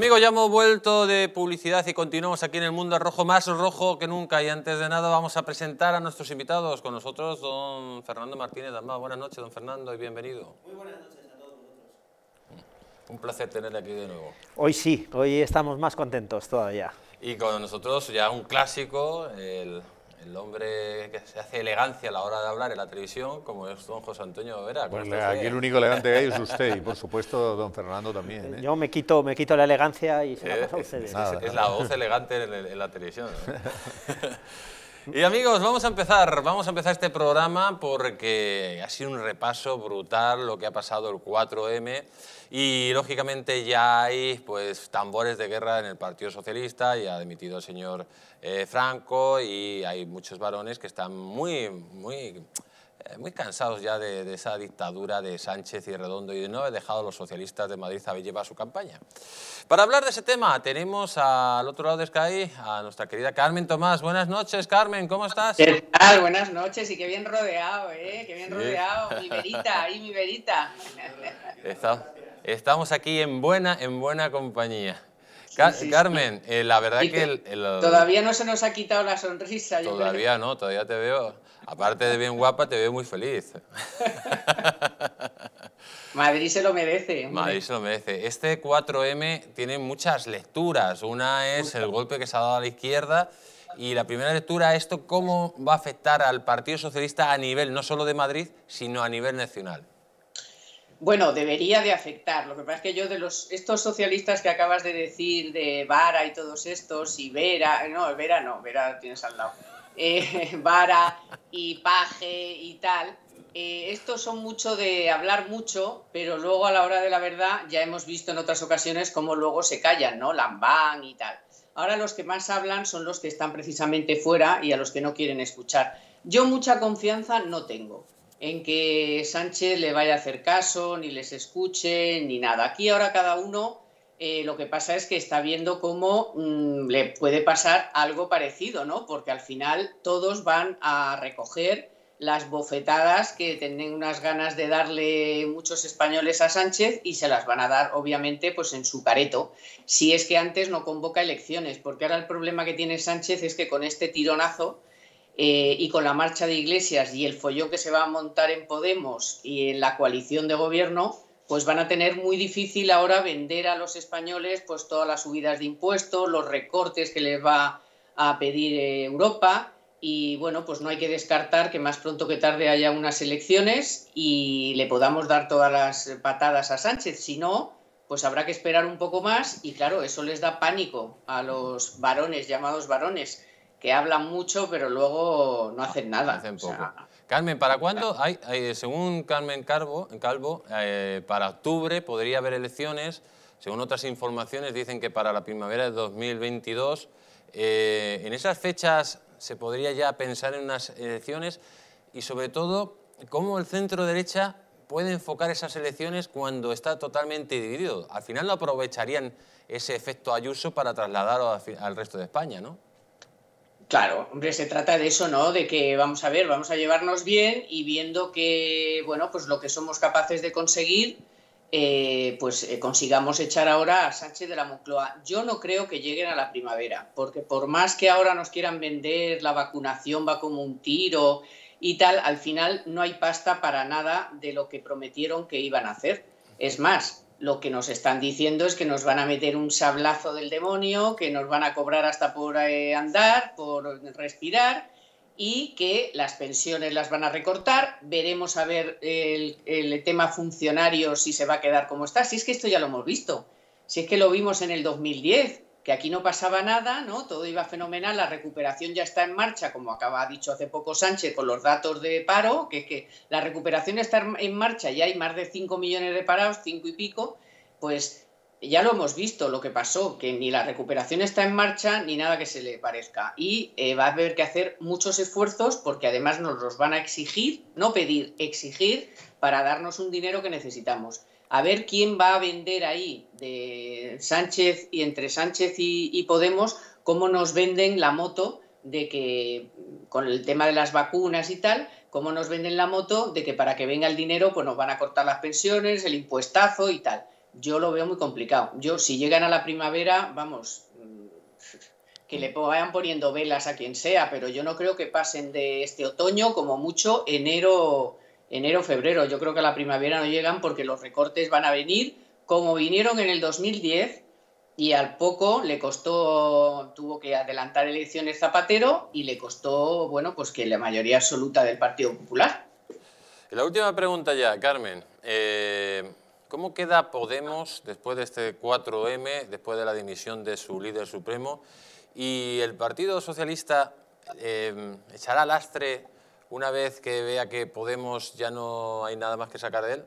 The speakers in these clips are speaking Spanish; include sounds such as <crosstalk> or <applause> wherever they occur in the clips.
Amigos, ya hemos vuelto de publicidad y continuamos aquí en el mundo rojo, más rojo que nunca. Y antes de nada vamos a presentar a nuestros invitados. Con nosotros, don Fernando Martínez Dalmao. Buenas noches, don Fernando, y bienvenido. Muy buenas noches a todos vosotros. Un placer tenerle aquí de nuevo. Hoy sí, hoy estamos más contentos todavía. Y con nosotros ya un clásico, el el hombre que se hace elegancia a la hora de hablar en la televisión, como es don José Antonio Vera. aquí el único elegante que hay es usted y por supuesto don Fernando también. ¿eh? Yo me quito, me quito la elegancia y se la paso a eh, es, la voz elegante en, la televisión. <laughs> y amigos, vamos a empezar, vamos a empezar este programa porque ha sido un repaso brutal lo que ha pasado el 4M y lógicamente ya hay pues, tambores de guerra en el Partido Socialista, y ha demitido el señor eh, Franco y hay muchos varones que están muy, muy eh, muy cansados ya de, esa dictadura de Sánchez y Redondo y de no haber dejado a los socialistas de Madrid a llevar su campaña. Para hablar de ese tema tenemos al otro lado de Sky a nuestra querida Carmen Tomás. Buenas noches, Carmen, ¿cómo estás? ¿Qué tal? Buenas noches y qué bien rodeado, ¿eh? Qué bien rodeado. Mi verita, ahí mi verita. Estamos aquí en buena, en buena compañía. Carmen, eh, la verdad que... todavía no se nos ha quitado la sonrisa. Todavía no, todavía te veo, aparte de bien guapa, te veo muy feliz. <laughs> Madrid se lo merece. Madrid se lo merece. Este 4M tiene muchas lecturas. Una es el golpe que se ha dado a la izquierda y la primera lectura, esto cómo va a afectar al Partido Socialista a nivel no solo de Madrid, sino a nivel nacional. Bueno, debería de afectar. Lo que pasa es que yo de los estos socialistas que acabas de decir, de Vara y todos estos, y Vera, no, Vera no, Vera tienes al lado, eh, <laughs> Vara y Paje y tal, eh, estos son mucho de hablar mucho, pero luego a la hora de la verdad ya hemos visto en otras ocasiones cómo luego se callan, ¿no? Lambán y tal. Ahora los que más hablan son los que están precisamente fuera y a los que no quieren escuchar. Yo mucha confianza no tengo en que Sánchez le vaya a hacer caso, ni les escuche, ni nada. Aquí ahora cada uno eh, lo que pasa es que está viendo cómo mm, le puede pasar algo parecido, ¿no? Porque al final todos van a recoger las bofetadas que tienen unas ganas de darle muchos españoles a Sánchez y se las van a dar, obviamente, pues en su careto, si es que antes no convoca elecciones, porque ahora el problema que tiene Sánchez es que con este tironazo eh, y con la marcha de Iglesias y el follón que se va a montar en Podemos y en la coalición de gobierno, pues van a tener muy difícil ahora vender a los españoles pues todas las subidas de impuestos, los recortes que les va a pedir eh, Europa y bueno, pues no hay que descartar que más pronto que tarde haya unas elecciones y le podamos dar todas las patadas a Sánchez, si no, pues habrá que esperar un poco más y claro, eso les da pánico a los varones llamados varones que hablan mucho, pero luego no hacen ah, nada. Hacen poco. Carmen, ¿para cuándo? Hay, según Carmen Calvo, Calvo eh, para octubre podría haber elecciones. Según otras informaciones, dicen que para la primavera de 2022. Eh, en esas fechas se podría ya pensar en unas elecciones y, sobre todo, cómo el centro-derecha puede enfocar esas elecciones cuando está totalmente dividido. Al final no aprovecharían ese efecto Ayuso para trasladarlo al resto de España, ¿no? Claro, hombre, se trata de eso, ¿no? De que vamos a ver, vamos a llevarnos bien y viendo que, bueno, pues lo que somos capaces de conseguir, eh, pues eh, consigamos echar ahora a Sánchez de la Moncloa. Yo no creo que lleguen a la primavera, porque por más que ahora nos quieran vender, la vacunación va como un tiro y tal, al final no hay pasta para nada de lo que prometieron que iban a hacer. Es más, lo que nos están diciendo es que nos van a meter un sablazo del demonio, que nos van a cobrar hasta por eh, andar, por respirar y que las pensiones las van a recortar. Veremos a ver el, el, tema funcionario si se va a quedar como está. Si es que esto ya lo hemos visto, si es que lo vimos en el 2010, que aquí no pasaba nada, ¿no? Todo iba fenomenal, la recuperación ya está en marcha, como acaba dicho hace poco Sánchez con los datos de paro, que es que la recuperación está en marcha y hay más de 5 millones de parados, 5 y pico, pues ya lo hemos visto lo que pasó, que ni la recuperación está en marcha ni nada que se le parezca. Y eh, va a haber que hacer muchos esfuerzos porque además nos los van a exigir, no pedir, exigir para darnos un dinero que necesitamos a ver quién va a vender ahí de Sánchez y entre Sánchez y, Podemos, cómo nos venden la moto de que con el tema de las vacunas y tal, cómo nos venden la moto de que para que venga el dinero pues nos van a cortar las pensiones, el impuestazo y tal. Yo lo veo muy complicado. Yo si llegan a la primavera, vamos, mm, que le vayan poniendo velas a quien sea, pero yo no creo que pasen de este otoño como mucho enero enero, febrero. Yo creo que a la primavera no llegan porque los recortes van a venir como vinieron en el 2010 y al poco le costó, tuvo que adelantar elecciones Zapatero y le costó, bueno, pues que la mayoría absoluta del Partido Popular. La última pregunta ya, Carmen. Eh, ¿Cómo queda Podemos después de este 4M, después de la dimisión de su líder supremo? ¿Y el Partido Socialista eh, echará lastre una vez que vea que Podemos ya no hay nada más que sacar de él?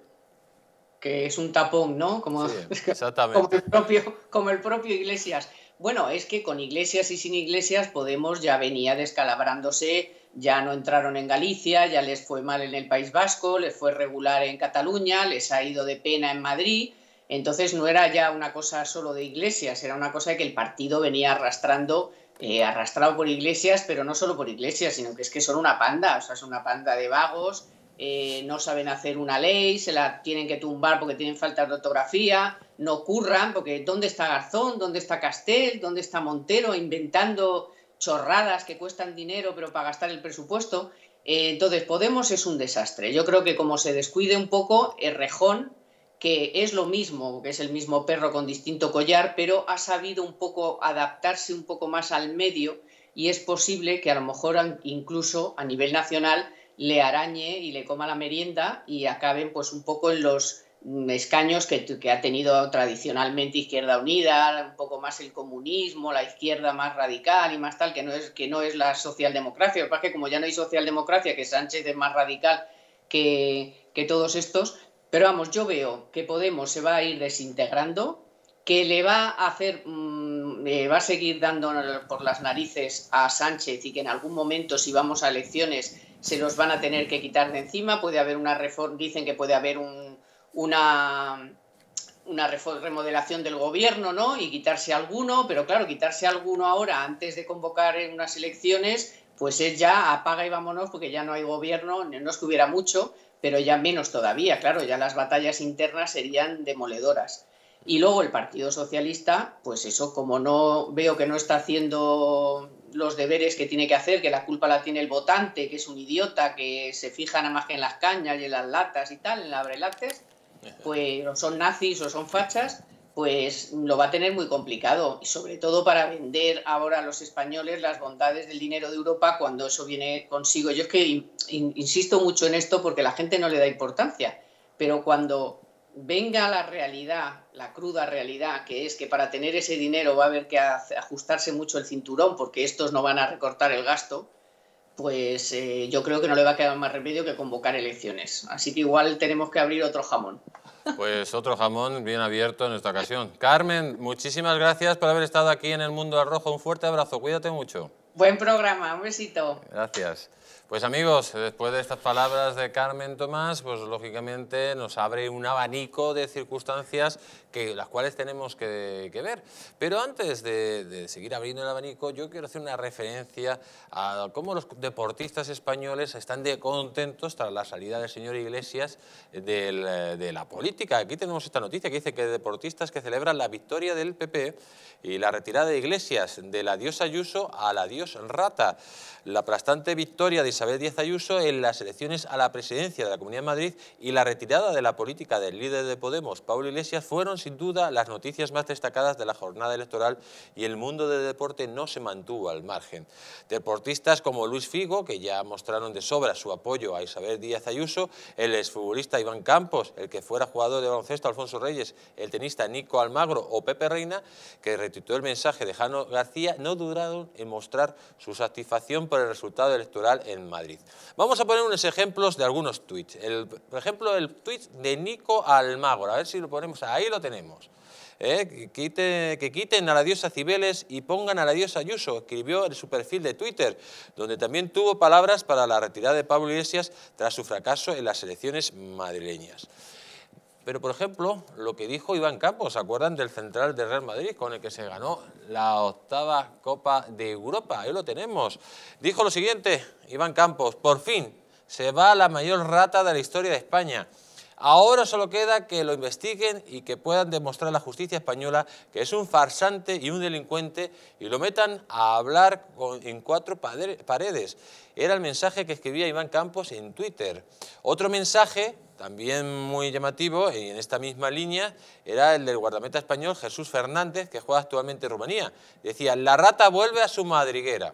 Que es un tapón, ¿no? Como, <laughs> exactamente. como, el propio, el propio Iglesias. Bueno, es que con Iglesias y sin Iglesias Podemos ya venía descalabrándose, ya no entraron en Galicia, ya les fue mal en el País Vasco, les fue regular en Cataluña, les ha ido de pena en Madrid. Entonces no era ya una cosa solo de Iglesias, era una cosa que el partido venía arrastrando eh, arrastrado por Iglesias, pero no solo por Iglesias, sino que es que son una panda, o sea, son una panda de vagos, eh, no saben hacer una ley, se la tienen que tumbar porque tienen falta de ortografía, no curran, porque ¿dónde está Garzón? ¿Dónde está Castel? ¿Dónde está Montero inventando chorradas que cuestan dinero pero para gastar el presupuesto? Eh, entonces, Podemos es un desastre. Yo creo que como se descuide un poco, rejón que es lo mismo, que es el mismo perro con distinto collar, pero ha sabido un poco adaptarse un poco más al medio y es posible que a lo mejor incluso a nivel nacional le arañe y le coma la merienda y acaben pues un poco en los escaños que, que ha tenido tradicionalmente Izquierda Unida, un poco más el comunismo, la izquierda más radical y más tal, que no es, que no es la socialdemocracia. Lo que como ya no hay socialdemocracia, que Sánchez es más radical que, que todos estos, pero vamos, yo veo que Podemos se va a ir desintegrando, que le va a hacer, mm, eh, va a seguir dando por las narices a Sánchez y que en algún momento, si vamos a elecciones, se los van a tener que quitar de encima. Puede haber una reforma, dicen que puede haber una, remodelación del gobierno, ¿no? Y quitarse alguno, pero claro, quitarse alguno ahora antes de convocar unas elecciones, pues es ya apaga y vámonos porque ya no hay gobierno, no es que hubiera mucho, pero ya menos todavía, claro, ya las batallas internas serían demoledoras. Y luego el Partido Socialista, pues eso, como no veo que no está haciendo los deberes que tiene que hacer, que la culpa la tiene el votante, que es un idiota, que se fija nada más que en las cañas y en las latas y tal, en la brelates, pues son nazis o son fachas, pues lo va a tener muy complicado, y sobre todo para vender ahora a los españoles las bondades del dinero de Europa cuando eso viene consigo. Yo es que insisto mucho en esto porque la gente no le da importancia, pero cuando venga la realidad, la cruda realidad, que es que para tener ese dinero va a haber que ajustarse mucho el cinturón porque estos no van a recortar el gasto, pues eh, yo creo que no le va a quedar más remedio que convocar elecciones. Así que igual tenemos que abrir otro jamón. Pues otro jamón bien abierto en esta ocasión. Carmen, muchísimas gracias por haber estado aquí en El Mundo Rojo. Un fuerte abrazo, cuídate mucho. Buen programa, un besito. Gracias. Pues amigos, después de estas palabras de Carmen Tomás, pues lógicamente nos abre un abanico de circunstancias que, las cuales tenemos que, ver. Pero antes de, seguir abriendo el abanico, yo quiero hacer una referencia a cómo los deportistas españoles están de contentos tras la salida del señor Iglesias de la política. Aquí tenemos esta noticia que dice que deportistas que celebran la victoria del PP y la retirada de Iglesias de la diosa Ayuso a la diosa Rata. La aplastante victoria de Isabel Isabel Díaz Ayuso en las elecciones a la presidencia de la Comunidad de Madrid y la retirada de la política del líder de Podemos, Pablo Iglesias, fueron sin duda las noticias más destacadas de la jornada electoral y el mundo del deporte no se mantuvo al margen. Deportistas como Luis Figo, que ya mostraron de sobra su apoyo a Isabel Díaz Ayuso, el exfutbolista Iván Campos, el que fuera jugador de baloncesto Alfonso Reyes, el tenista Nico Almagro o Pepe Reina, que retuiteó el mensaje de Jano García, no duraron en mostrar su satisfacción por el resultado electoral en Vamos a poner unos ejemplos de algunos tweets. por ejemplo, el tweet de Nico Almagro A ver si lo ponemos. Ahí lo tenemos. Eh, que, que quiten a la diosa Cibeles y pongan a la diosa Ayuso, escribió en su perfil de Twitter, donde también tuvo palabras para la retirada de Pablo Iglesias tras su fracaso en las elecciones madrileñas. Pero, por ejemplo, lo que dijo Iván Campos, ¿se acuerdan del central de Real Madrid con el que se ganó la octava Copa de Europa? Ahí lo tenemos. Dijo lo siguiente, Iván Campos, por fin se va la mayor rata de la historia de España. Ahora solo queda que lo investiguen y que puedan demostrar a la justicia española que es un farsante y un delincuente y lo metan a hablar en cuatro paredes. Era el mensaje que escribía Iván Campos en Twitter. Otro mensaje también muy llamativo, y en esta misma línea, era el del guardameta español Jesús Fernández, que juega actualmente en Rumanía. Decía, la rata vuelve a su madriguera.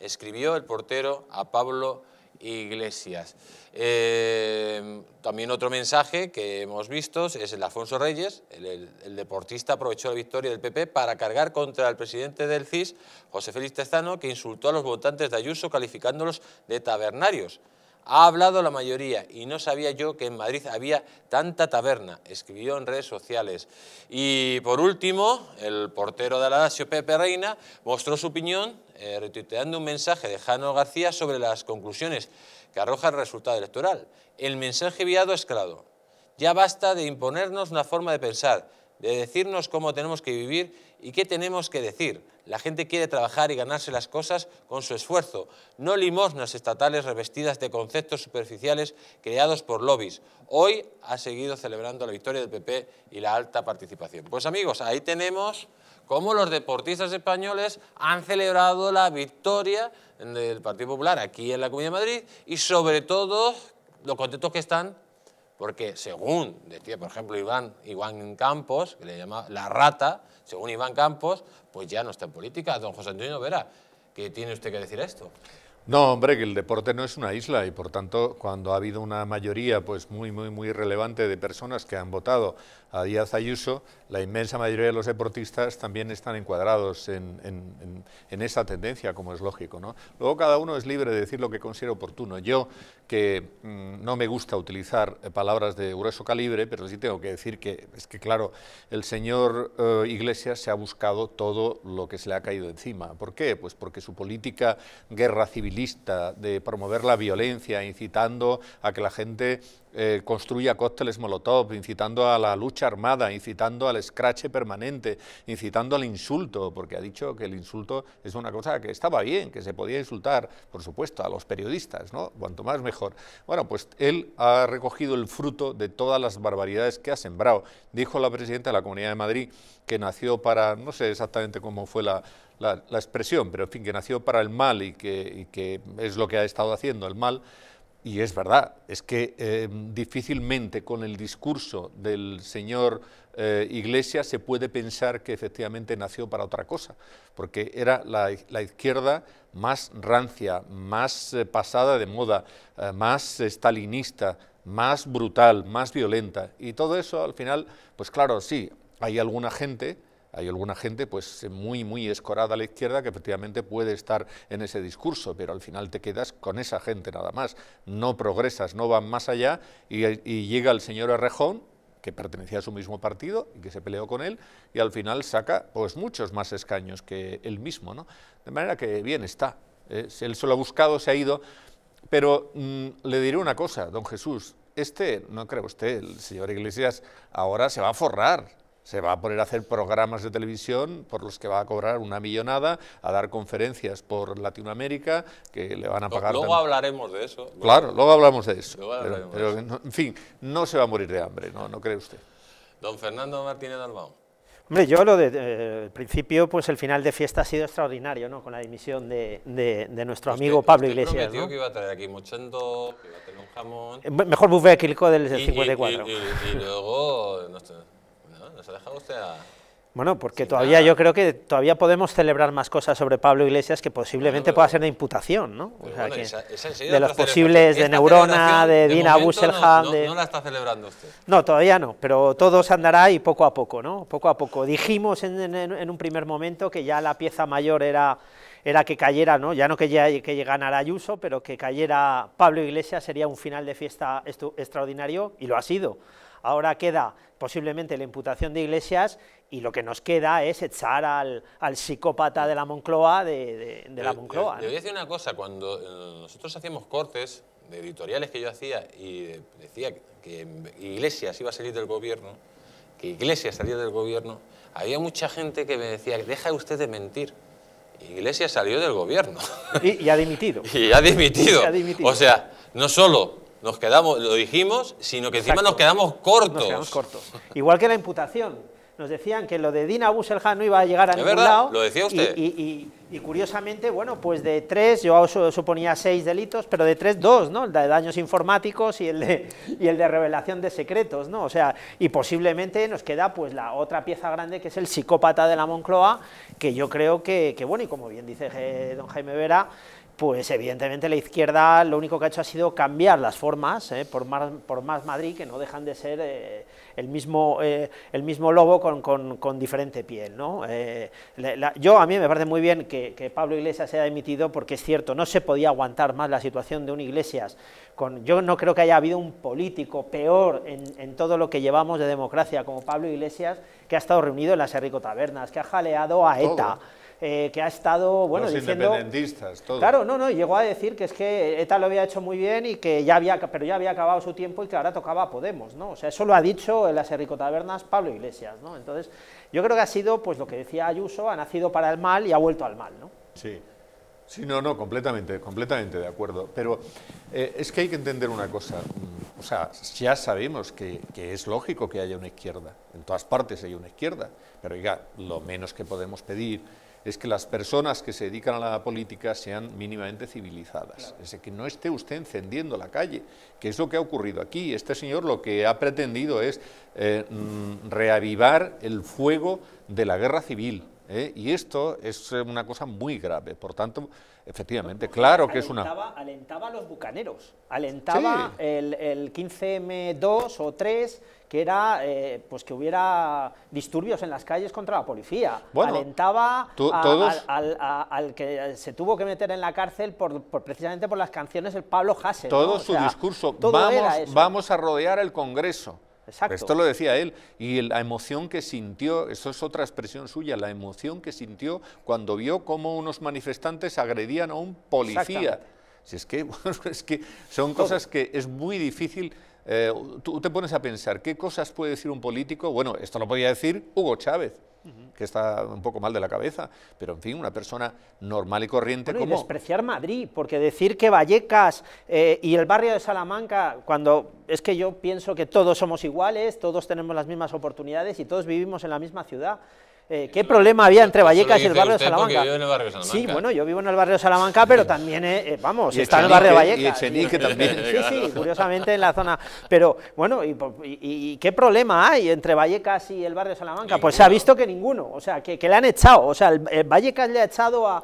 Escribió el portero a Pablo Iglesias. Eh, también otro mensaje que hemos visto es el de Afonso Reyes, el, deportista aprovechó la victoria del PP para cargar contra el presidente del CIS, José Félix Tezano, que insultó a los votantes de Ayuso calificándolos de tabernarios. Ha hablado la mayoría y no sabía yo que en Madrid había tanta taberna, escribió en redes sociales. Y por último, el portero de la Pepe Reina, mostró su opinión eh, retuiteando un mensaje de Jano García sobre las conclusiones que arroja el resultado electoral. El mensaje enviado es claro. Ya basta de imponernos una forma de pensar, de decirnos cómo tenemos que vivir ¿Y qué tenemos que decir? La gente quiere trabajar y ganarse las cosas con su esfuerzo, no limosnas estatales revestidas de conceptos superficiales creados por lobbies. Hoy ha seguido celebrando la victoria del PP y la alta participación. Pues amigos, ahí tenemos cómo los deportistas españoles han celebrado la victoria del Partido Popular aquí en la Comunidad de Madrid y sobre todo lo contentos que están porque según decía por ejemplo Iván, Iván Campos, que le llama la rata, según Iván Campos, pues ya no está en política. Don José Antonio Vera, ¿qué tiene usted que decir a esto? No, hombre, que el deporte no es una isla y por tanto cuando ha habido una mayoría pues muy muy muy relevante de personas que han votado a Díaz Ayuso, la inmensa mayoría de los deportistas también están encuadrados en, esa tendencia, como es lógico. ¿no? Luego cada uno es libre de decir lo que considera oportuno. Yo, que mm, no me gusta utilizar eh, palabras de grueso calibre, pero sí tengo que decir que, es que claro, el señor eh, Iglesias se ha buscado todo lo que se le ha caído encima. ¿Por qué? Pues porque su política guerra civilista, de promover la violencia, incitando a que la gente eh, construya construía cócteles molotov, incitando a la lucha armada, incitando al escrache permanente, incitando al insulto, porque ha dicho que el insulto es una cosa que estaba bien, que se podía insultar, por supuesto, a los periodistas, ¿no? Cuanto más mejor. Bueno, pues él ha recogido el fruto de todas las barbaridades que ha sembrado. Dijo la presidenta de la Comunidad de Madrid que nació para, no sé exactamente cómo fue la, expresión, pero en fin, que nació para el mal y que, y que es lo que ha estado haciendo el mal. Y es verdad, es que em, difícilmente con el discurso del señor eh, Iglesias se puede pensar que efectivamente nació para otra cosa, porque era la, izquierda más rancia, más eh, pasada de moda, eh, más stalinista, más brutal, más violenta. Y todo eso al final, pues claro, sí, hay alguna gente hay alguna gente pues muy, muy escorada a la izquierda que efectivamente puede estar en ese discurso, pero al final te quedas con esa gente nada más. No progresas, no van más allá y, llega el señor Arrejón, que pertenecía a su mismo partido y que se peleó con él, y al final saca pues muchos más escaños que él mismo. ¿no? De manera que bien está. él Él solo ha buscado, se ha ido. Pero mm, le diré una cosa, don Jesús, este, no creo usted, el señor Iglesias ahora se va a forrar se va a poner a hacer programas de televisión por los que va a cobrar una millonada, a dar conferencias por Latinoamérica, que le van a pagar... Luego hablaremos de eso. Claro, luego hablamos de eso. pero, en fin, no se va a morir de hambre, ¿no, no cree usted? Don Fernando Martínez Albao. Hombre, yo lo de, eh, principio, pues el final de fiesta ha sido extraordinario, ¿no? Con la dimisión de, de, nuestro amigo Pablo Iglesias. que iba a traer aquí iba a un jamón. Eh, mejor buffet del 54. luego, ha dejado usted a... Bueno, porque todavía yo creo que todavía podemos celebrar más cosas sobre Pablo Iglesias que posiblemente pueda ser de imputación, ¿no? de los posibles de Neurona, de, Dina Busselham... No, la está celebrando usted. No, todavía no, pero todo se andará y poco a poco, ¿no? Poco a poco. Dijimos en, un primer momento que ya la pieza mayor era era que cayera, ¿no? ya no que, llegara que ganara Ayuso, pero que cayera Pablo Iglesias sería un final de fiesta extraordinario, y lo ha sido. Ahora queda posiblemente la imputación de Iglesias y lo que nos queda es echar al, al psicópata de la Moncloa de, la Moncloa. Le, voy a decir una cosa, cuando eh, nosotros hacíamos cortes de editoriales que yo hacía y decía que Iglesias iba a salir del gobierno, que Iglesias salía del gobierno, había mucha gente que me decía, deja usted de mentir. Iglesias salió del gobierno. y <laughs> ha dimitido. Y ha dimitido. O sea, no solo nos quedamos, lo dijimos, sino que encima nos quedamos cortos. Nos quedamos cortos. Igual que la imputación. Nos decían que lo de Dina Busselhan no iba a llegar a es ningún verdad, Lo decía usted. Y, curiosamente, bueno, pues de tres, yo suponía seis delitos, pero de tres, dos, ¿no? El de daños informáticos y el de, y el de revelación de secretos, ¿no? O sea, y posiblemente nos queda pues la otra pieza grande que es el psicópata de la Moncloa, que yo creo que, que bueno, y como bien dice eh, don Jaime Vera, pues evidentemente la izquierda lo único que ha hecho ha sido cambiar las formas, ¿eh? por, más, Madrid, que no dejan de ser eh, el, mismo, eh, el mismo lobo con, diferente piel. yo a mí me parece muy bien que, Pablo Iglesias se haya emitido, porque es cierto, no se podía aguantar más la situación de un Iglesias. Con, yo no creo que haya habido un político peor en, todo lo que llevamos de democracia como Pablo Iglesias, que ha estado reunido en las Herrico Tabernas, que ha jaleado a ETA. Eh, que ha estado, bueno, Los independentistas, todo. Claro, no, no, llegó a decir que es que ETA lo había hecho muy bien y que ya había, pero ya había acabado su tiempo y que ahora tocaba a Podemos, ¿no? O sea, eso lo ha dicho en las Tabernas Pablo Iglesias, ¿no? Entonces, yo creo que ha sido, pues lo que decía Ayuso, ha nacido para el mal y ha vuelto al mal, ¿no? Sí. Sí, no, no, completamente, completamente de acuerdo. Pero eh, es que hay que entender una cosa. Mm, o sea, ya sabemos que, es lógico que haya una izquierda. En todas partes hay una izquierda. Pero ya lo menos que podemos pedir es que las personas que se dedican a la política sean mínimamente civilizadas. Es que no esté usted encendiendo la calle, que es lo que ha ocurrido aquí. Este señor lo que ha pretendido es eh, mm, reavivar el fuego de la guerra civil ¿eh? Y esto es eh, una cosa muy grave. Por tanto, efectivamente, claro que es una... Alentaba a los bucaneros, alentaba el, 15M2 o 3 que era eh, pues que hubiera disturbios en las calles contra la policía. Alentaba al, que se tuvo que meter en la cárcel por, precisamente por las canciones del Pablo Hassel. Todo su discurso, vamos, vamos a rodear el Congreso. Esto lo decía él. Y la emoción que sintió, eso es otra expresión suya, la emoción que sintió cuando vio cómo unos manifestantes agredían a un policía. Si es que, <laughs> que son cosas que es muy difícil. Eh, tú te pones a pensar, ¿qué cosas puede decir un político? Bueno, esto lo podía decir Hugo Chávez que está un poco mal de la cabeza, pero en fin, una persona normal y corriente como... Y despreciar Madrid, porque decir que Vallecas eh, y el barrio de Salamanca, cuando es que yo pienso que todos somos iguales, todos tenemos las mismas oportunidades y todos vivimos en la misma ciudad. Eh, ¿Qué problema había entre Vallecas y el barrio de Salamanca? Sí, bueno, yo vivo en el barrio de Salamanca, pero también, eh, eh, vamos, está en el barrio de Vallecas. Y Echenique también. Sí, sí, curiosamente en la zona. Pero, bueno, ¿y, qué problema hay entre Vallecas y el barrio de Salamanca? Pues se ha visto que ninguno, o sea, que, le han echado, o sea, Vallecas le ha echado a,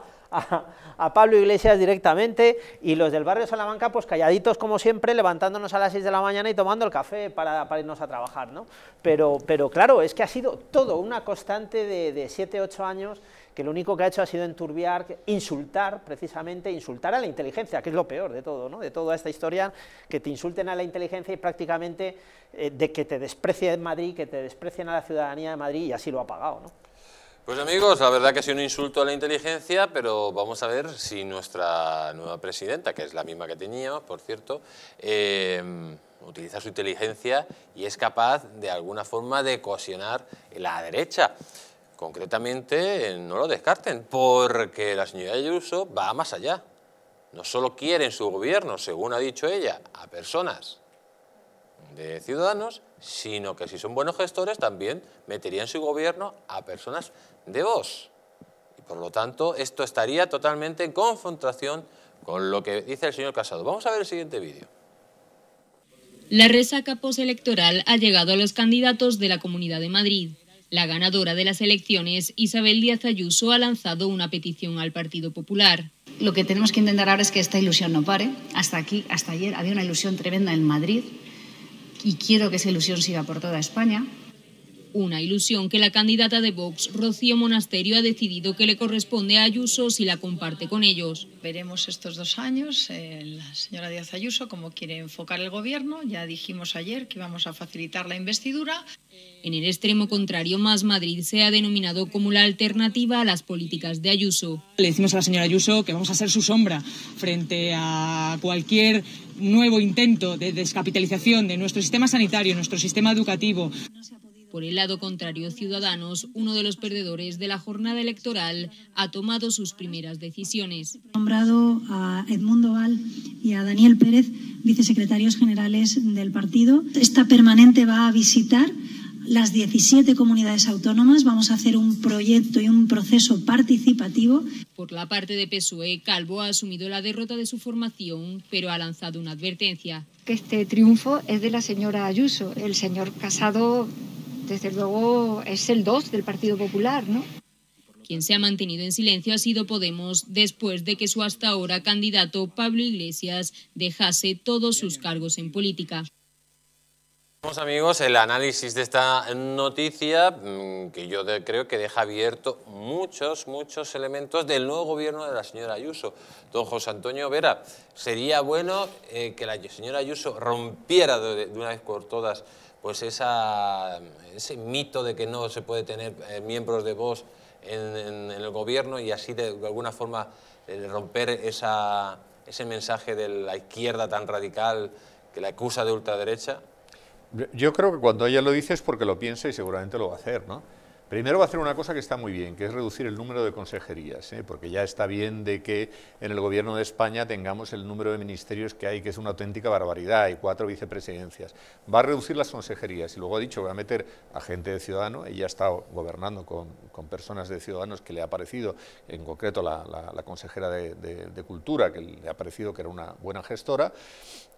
a Pablo Iglesias directamente y los del barrio Salamanca, pues calladitos como siempre, levantándonos a las 6 de la mañana y tomando el café para, irnos a trabajar, ¿no? Pero, pero claro, es que ha sido todo una constante de, siete 7, 8 años que lo único que ha hecho ha sido enturbiar, insultar precisamente, insultar a la inteligencia, que es lo peor de todo, ¿no? de toda esta historia, que te insulten a la inteligencia y prácticamente eh, de que te desprecie en Madrid, que te desprecien a la ciudadanía de Madrid y así lo ha pagado. ¿no? Pues amigos, la verdad que ha sido un insulto a la inteligencia, pero vamos a ver si nuestra nueva presidenta, que es la misma que teníamos, por cierto, em, utiliza su inteligencia y es capaz de alguna forma de cohesionar la derecha. Concretamente, no lo descarten, porque la señora Ayuso va más allá. No solo quiere en su gobierno, según ha dicho ella, a personas de ciudadanos, sino que si son buenos gestores también meterían en su gobierno a personas de vos. Y por lo tanto, esto estaría totalmente en confrontación con lo que dice el señor Casado. Vamos a ver el siguiente vídeo. La resaca postelectoral ha llegado a los candidatos de la Comunidad de Madrid. La ganadora de las elecciones, Isabel Díaz Ayuso, ha lanzado una petición al Partido Popular. Lo que tenemos que intentar ahora es que esta ilusión no pare. Hasta aquí, hasta ayer, había una ilusión tremenda en Madrid y quiero que esa ilusión siga por toda España. Una ilusión que la candidata de Vox, Rocío Monasterio, ha decidido que le corresponde a Ayuso si la comparte con ellos. Veremos estos dos años, eh, la señora Díaz Ayuso, cómo quiere enfocar el gobierno. Ya dijimos ayer que íbamos a facilitar la investidura. En el extremo contrario, Más Madrid se ha denominado como la alternativa a las políticas de Ayuso. Le decimos a la señora Ayuso que vamos a ser su sombra frente a cualquier nuevo intento de descapitalización de nuestro sistema sanitario, nuestro sistema educativo. Por el lado contrario, Ciudadanos, uno de los perdedores de la jornada electoral, ha tomado sus primeras decisiones. Nombrado a Edmundo Val y a Daniel Pérez vicesecretarios generales del partido. Esta permanente va a visitar las 17 comunidades autónomas. Vamos a hacer un proyecto y un proceso participativo. Por la parte de PSOE, Calvo ha asumido la derrota de su formación, pero ha lanzado una advertencia. Que este triunfo es de la señora Ayuso. El señor Casado desde luego es el 2 del Partido Popular, ¿no? Quien se ha mantenido en silencio ha sido Podemos después de que su hasta ahora candidato Pablo Iglesias dejase todos sus cargos en política. Vamos amigos, el análisis de esta noticia mm, que yo creo que deja abierto muchos, muchos elementos del nuevo gobierno de la señora Ayuso. Don José Antonio Vera, sería bueno eh, que la señora Ayuso rompiera de una vez por todas pues ese mito de que no se puede tener eh, miembros de voz en, el gobierno y así de, alguna forma eh, romper ese mensaje de la izquierda tan radical que la acusa de ultraderecha? Yo creo que cuando ella lo dice es porque lo piensa y seguramente lo va a hacer, ¿no? Primero va a hacer una cosa que está muy bien, que es reducir el número de consejerías, ¿eh? porque ya está bien de que en el Gobierno de España tengamos el número de ministerios que hay, que es una auténtica barbaridad, hay cuatro vicepresidencias. Va a reducir las consejerías y luego ha dicho que va a meter a gente de Ciudadano, ella ha estado gobernando con, personas de Ciudadanos que le ha parecido, en concreto la, consejera de, Cultura, que le ha parecido que era una buena gestora,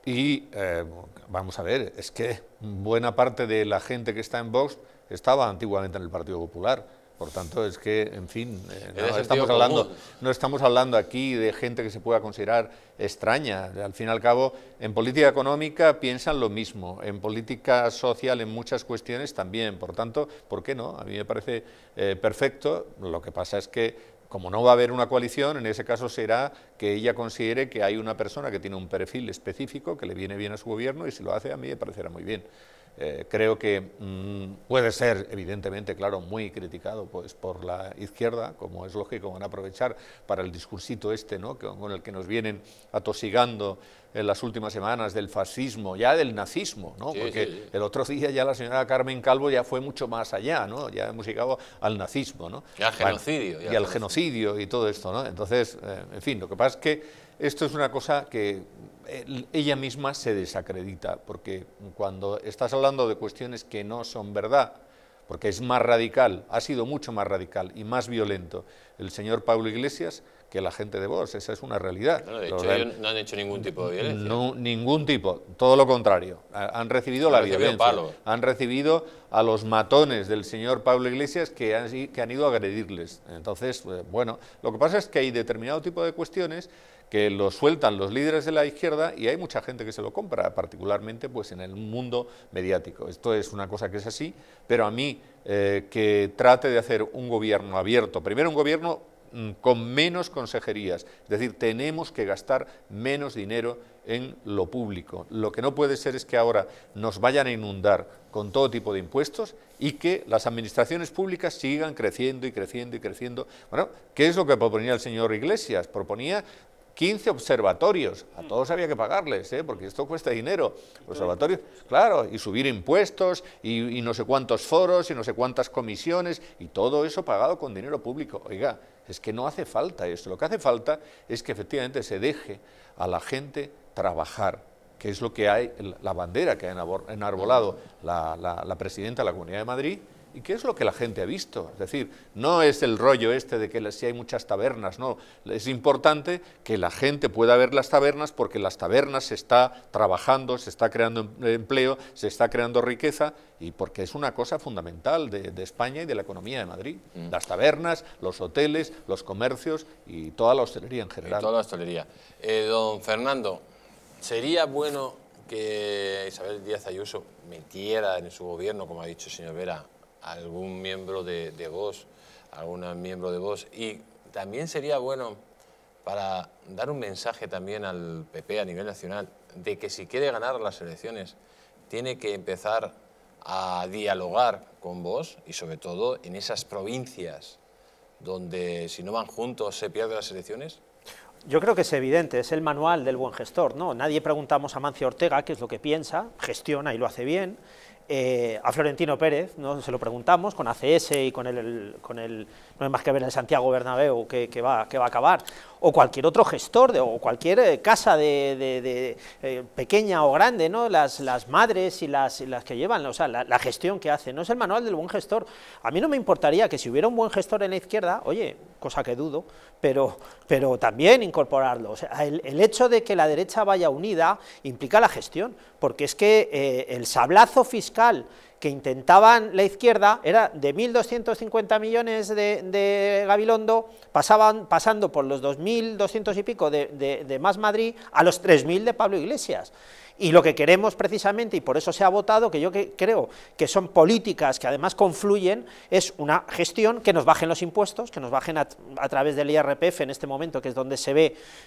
y eh, vamos a ver, es que buena parte de la gente que está en Vox estaba antiguamente en el Partido Popular. Por tanto, es que, en fin, eh, no, estamos hablando, no estamos hablando aquí de gente que se pueda considerar extraña. Al fin y al cabo, en política económica piensan lo mismo, en política social, en muchas cuestiones también. Por tanto, ¿por qué no? A mí me parece eh, perfecto. Lo que pasa es que como no va a haber una coalición, en ese caso será que ella considere que hay una persona que tiene un perfil específico que le viene bien a su gobierno y si lo hace a mí me parecerá muy bien. Eh, creo que mm, puede ser, evidentemente, claro, muy criticado pues, por la izquierda, como es lógico, van a aprovechar para el discursito este, ¿no? con el que nos vienen atosigando en las últimas semanas del fascismo, ya del nazismo, ¿no? porque el otro día ya la señora Carmen Calvo ya fue mucho más allá, ¿no? ya hemos llegado al nazismo. Y al genocidio. y al genocidio y todo esto. ¿no? Entonces, eh, en fin, lo que pasa es que esto es una cosa que eh, ella misma se desacredita, porque cuando estás hablando de cuestiones que no son verdad, porque es más radical, ha sido mucho más radical y más violento el señor Pablo Iglesias que la gente de Vos. esa es una realidad. de hecho, no han hecho ningún tipo de violencia. No, ningún tipo, todo lo contrario. Han recibido la violencia. Han recibido a los matones del señor Pablo Iglesias que han, que han ido a agredirles. Entonces, eh, bueno, lo que pasa es que hay determinado tipo de cuestiones que lo sueltan los líderes de la izquierda y hay mucha gente que se lo compra, particularmente pues, en el mundo mediático. Esto es una cosa que es así, pero a mí eh, que trate de hacer un gobierno abierto, primero un gobierno mm, con menos consejerías, es decir, tenemos que gastar menos dinero en lo público. Lo que no puede ser es que ahora nos vayan a inundar con todo tipo de impuestos y que las administraciones públicas sigan creciendo y creciendo y creciendo. Bueno, ¿qué es lo que proponía el señor Iglesias? Proponía 15 observatorios, a mm. todos había que pagarles, ¿eh? porque esto cuesta dinero, observatorios, claro, y subir impuestos, y, no sé cuántos foros, y no sé cuántas comisiones, y todo eso pagado con dinero público. Oiga, es que no hace falta eso lo que hace falta es que efectivamente se deje a la gente trabajar, que es lo que hay, la bandera que ha enarbolado mm. la presidenta de la Comunidad de Madrid, ¿Y qué es lo que la gente ha visto? Es decir, no es el rollo este de que si hay muchas tabernas, no. Es importante que la gente pueda ver las tabernas porque las tabernas se está trabajando, se está creando em, empleo, se está creando riqueza y porque es una cosa fundamental de, España y de la economía de Madrid. Mm. Las tabernas, los hoteles, los comercios y toda la hostelería en general. toda la hostelería. Eh, don Fernando, ¿sería bueno que Isabel Díaz Ayuso metiera en su gobierno, como ha dicho el señor Vera, algún miembro de, de vos, algún miembro de vos. Y también sería bueno para dar un mensaje también al PP a nivel nacional de que si quiere ganar las elecciones tiene que empezar a dialogar con vos y sobre todo en esas provincias donde si no van juntos se pierden las elecciones? Yo creo que es evidente, es el manual del buen gestor, ¿no? Nadie preguntamos a Mancio Ortega qué es lo que piensa, gestiona y lo hace bien, eh, a Florentino Pérez, ¿no? se lo preguntamos, con ACS y con el, con el, no hay más que ver el Santiago Bernabéu que, va, que va a acabar, o cualquier otro gestor, o cualquier eh, casa de, eh, pequeña o grande, ¿no? las, madres y las, las que llevan, o sea, la, gestión que hace, no es el manual del buen gestor. A mí no me importaría que si hubiera un buen gestor en la izquierda, oye, cosa que dudo, pero, pero también incorporarlo. O el, hecho de que la derecha vaya unida implica la gestión, porque es que el sablazo fiscal fiscal que intentaban la izquierda era de 1.250 millones de, Gabilondo, pasaban, pasando por los 2.200 y pico de, Más Madrid a los 3.000 de Pablo Iglesias. Y lo que queremos precisamente, y por eso se ha votado, que yo creo que son políticas que además confluyen, es una gestión que nos bajen los impuestos, que nos bajen a, través del IRPF en este momento, que es donde se ve,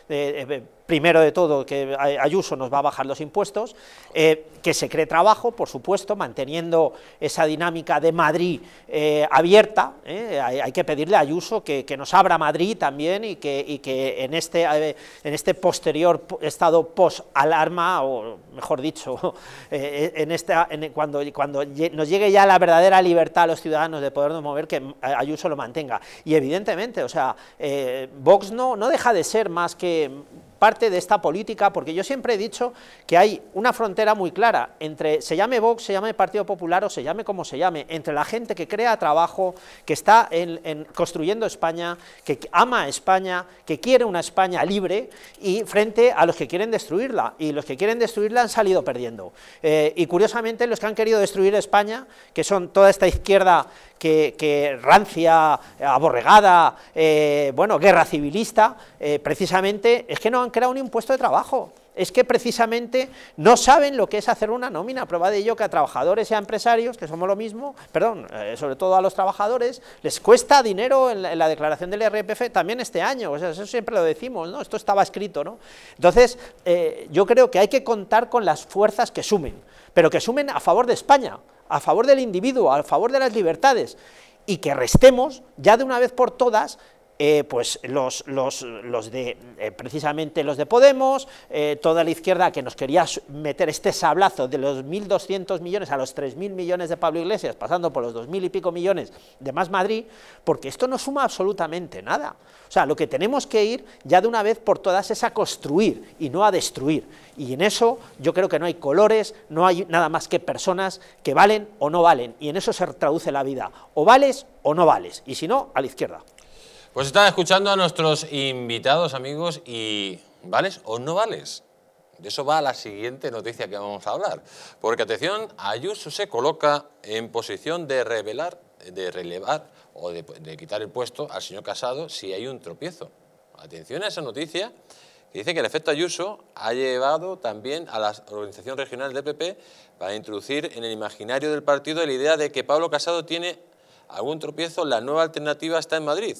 eh, eh, primero de todo, que Ayuso nos va a bajar los impuestos, eh, que se cree trabajo, por supuesto, manteniendo esa dinámica de Madrid eh, abierta, eh, hay, que pedirle a Ayuso que, nos abra Madrid también y que, y que en, este, eh, en este posterior estado post-alarma, o mejor dicho, <laughs> en cuando, cuando nos llegue ya la verdadera libertad a los ciudadanos de podernos mover, que Ayuso lo mantenga. Y evidentemente, o sea, Vox no, no deja de ser más que parte de esta política, porque yo siempre he dicho que hay una frontera muy clara entre, se llame Vox, se llame Partido Popular o se llame como se llame, entre la gente que crea trabajo, que está construyendo España, que ama a España, que quiere una España libre, y frente a los que quieren destruirla, y los que quieren destruirla han salido perdiendo. Eh, y curiosamente los que han querido destruir España, que son toda esta izquierda que, rancia, aborregada, eh, bueno, guerra civilista, eh, precisamente es que no han, que un impuesto de trabajo. Es que precisamente no saben lo que es hacer una nómina. Prueba de ello que a trabajadores y a empresarios, que somos lo mismo, perdón, eh, sobre todo a los trabajadores, les cuesta dinero en la, declaración del RPF también este año. O sea, eso siempre lo decimos, ¿no? Esto estaba escrito, ¿no? Entonces, eh, yo creo que hay que contar con las fuerzas que sumen, pero que sumen a favor de España, a favor del individuo, a favor de las libertades y que restemos ya de una vez por todas eh, pues los, los, los de, eh, precisamente los de Podemos, eh, toda la izquierda que nos quería meter este sablazo de los 1.200 millones a los 3.000 millones de Pablo Iglesias, pasando por los 2.000 y pico millones de Más Madrid, porque esto no suma absolutamente nada. O sea, lo que tenemos que ir ya de una vez por todas es a construir y no a destruir. Y en eso yo creo que no hay colores, no hay nada más que personas que valen o no valen. Y en eso se traduce la vida. O vales o no vales. Y si no, a la izquierda. Pues están escuchando a nuestros invitados, amigos, y ¿vales o no vales? De eso va a la siguiente noticia que vamos a hablar. Porque, atención, Ayuso se coloca en posición de revelar, de relevar o de, de quitar el puesto al señor Casado si hay un tropiezo. Atención a esa noticia que dice que el efecto Ayuso ha llevado también a la organización regional del PP para introducir en el imaginario del partido la idea de que Pablo Casado tiene algún tropiezo, la nueva alternativa está en Madrid.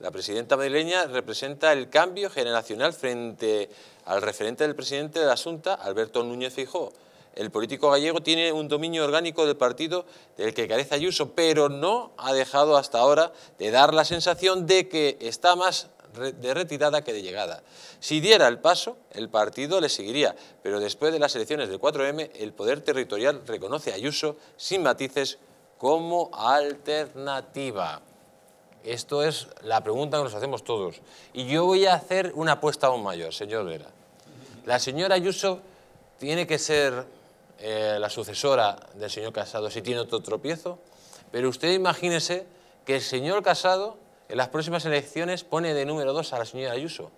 La presidenta madrileña representa el cambio generacional frente al referente del presidente de la Junta, Alberto Núñez Fijó. El político gallego tiene un dominio orgánico del partido del que carece Ayuso, pero no ha dejado hasta ahora de dar la sensación de que está más de retirada que de llegada. Si diera el paso, el partido le seguiría, pero después de las elecciones del 4M, el poder territorial reconoce a Ayuso, sin matices, como alternativa. Esto es la pregunta que nos hacemos todos. Y yo voy a hacer una apuesta aún mayor, señor Vera. La señora Ayuso tiene que ser eh, la sucesora del señor Casado si tiene otro tropiezo, pero usted imagínese que el señor Casado en las próximas elecciones pone de número dos a la señora Ayuso.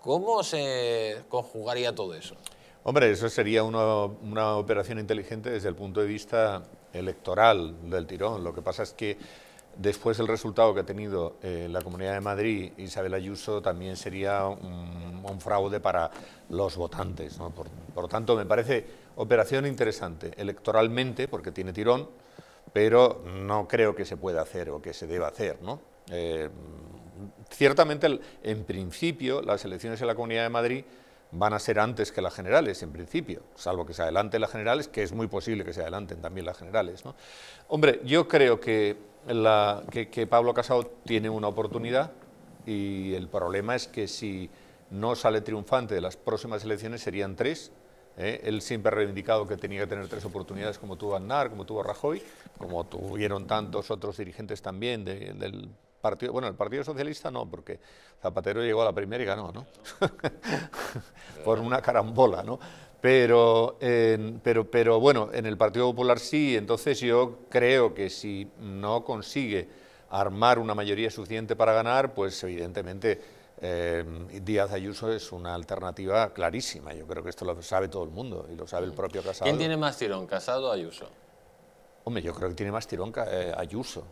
¿Cómo se conjugaría todo eso? Hombre, eso sería una, una operación inteligente desde el punto de vista electoral del tirón. Lo que pasa es que Después el resultado que ha tenido eh, la Comunidad de Madrid, Isabel Ayuso, también sería un, fraude para los votantes. Por, lo tanto, me parece operación interesante electoralmente, porque tiene tirón, pero no creo que se pueda hacer o que se deba hacer. Eh, ciertamente, en principio, las elecciones en la Comunidad de Madrid van a ser antes que las generales, en principio, salvo que se adelanten las generales, que es muy posible que se adelanten también las generales. Hombre, yo creo que, que, Pablo Casado tiene una oportunidad y el problema es que si no sale triunfante de las próximas elecciones serían tres, ¿eh? Él siempre ha reivindicado que tenía que tener tres oportunidades, como tuvo Aznar, como tuvo Rajoy, como tuvieron tantos otros dirigentes también del partido, bueno, el Partido Socialista no, porque Zapatero llegó a la primera y ganó, ¿no? <laughs> Por una carambola, ¿no? Pero, pero, pero bueno, en el Partido Popular sí, entonces yo creo que si no consigue armar una mayoría suficiente para ganar, pues evidentemente eh, Díaz Ayuso es una alternativa clarísima. Yo creo que esto lo sabe todo el mundo y lo sabe el propio Casado. ¿Quién tiene más tirón, Casado o Ayuso? Hombre, yo creo que tiene más tirón eh, Ayuso.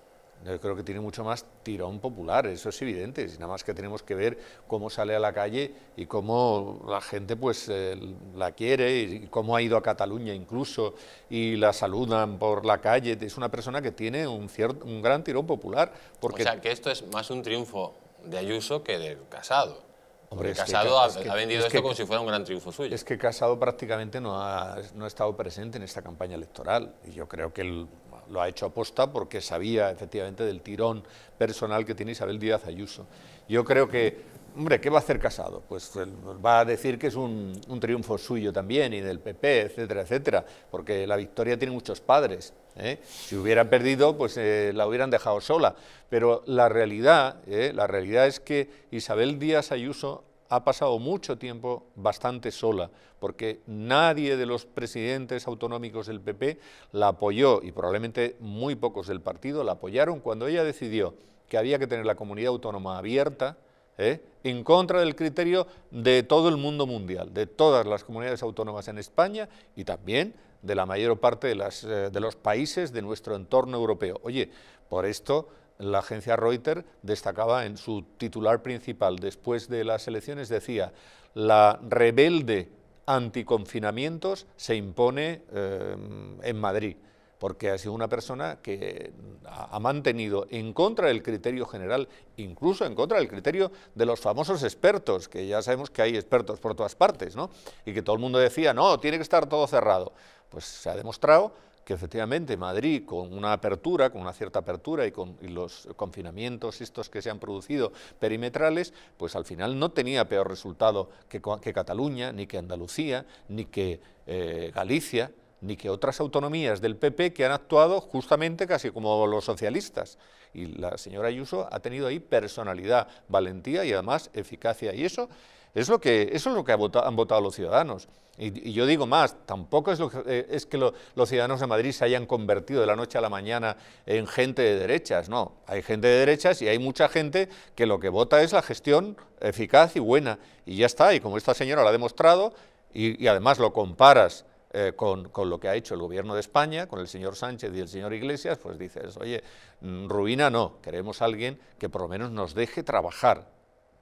Yo creo que tiene mucho más tirón popular, eso es evidente. Nada más que tenemos que ver cómo sale a la calle y cómo la gente pues eh, la quiere y cómo ha ido a Cataluña incluso y la saludan por la calle. Es una persona que tiene un, cierto, un gran tirón popular. Porque... O sea, que esto es más un triunfo de Ayuso que de Casado. Hombre, Casado ha, vendido esto como si fuera un gran triunfo suyo. Es que Casado prácticamente no ha, no ha estado presente en esta campaña electoral. Y yo creo que el, lo ha hecho aposta porque sabía efectivamente del tirón personal que tiene Isabel Díaz Ayuso. Yo creo que, hombre, ¿qué va a hacer Casado? Pues, pues va a decir que es un, triunfo suyo también y del PP, etcétera, etcétera, porque la victoria tiene muchos padres. ¿eh? Si hubieran perdido, pues eh, la hubieran dejado sola. Pero la realidad, ¿eh? la realidad es que Isabel Díaz Ayuso ha pasado mucho tiempo bastante sola, porque nadie de los presidentes autonómicos del PP la apoyó y probablemente muy pocos del partido la apoyaron cuando ella decidió que había que tener la comunidad autónoma abierta, ¿eh? en contra del criterio de todo el mundo mundial, de todas las comunidades autónomas en España y también de la mayor parte de, las, eh, de los países de nuestro entorno europeo. Oye, por esto la agencia Reuters destacaba en su titular principal después de las elecciones, decía, la rebelde anticonfinamientos se impone eh, en Madrid, porque ha sido una persona que ha mantenido en contra del criterio general, incluso en contra del criterio de los famosos expertos, que ya sabemos que hay expertos por todas partes, ¿no? Y que todo el mundo decía, no, tiene que estar todo cerrado. Pues se ha demostrado que efectivamente Madrid, con una apertura, con una cierta apertura y con los confinamientos estos que se han producido perimetrales, pues al final no tenía peor resultado que, que Cataluña, ni que Andalucía, ni que eh, Galicia, ni que otras autonomías del PP que han actuado justamente casi como los socialistas. Y la señora Ayuso ha tenido ahí personalidad, valentía y además eficacia. Y eso es lo que, eso es lo que han votado los ciudadanos. Y, yo digo más, tampoco es, lo que, eh, es que los ciudadanos de Madrid se hayan convertido de la noche a la mañana en gente de derechas, no. Hay gente de derechas y hay mucha gente que lo que vota es la gestión eficaz y buena. Y ya está, y como esta señora lo ha demostrado, y, además lo comparas eh, con, lo que ha hecho el gobierno de España, con el señor Sánchez y el señor Iglesias, pues dices, oye, mm, ruina no, queremos alguien que por lo menos nos deje trabajar.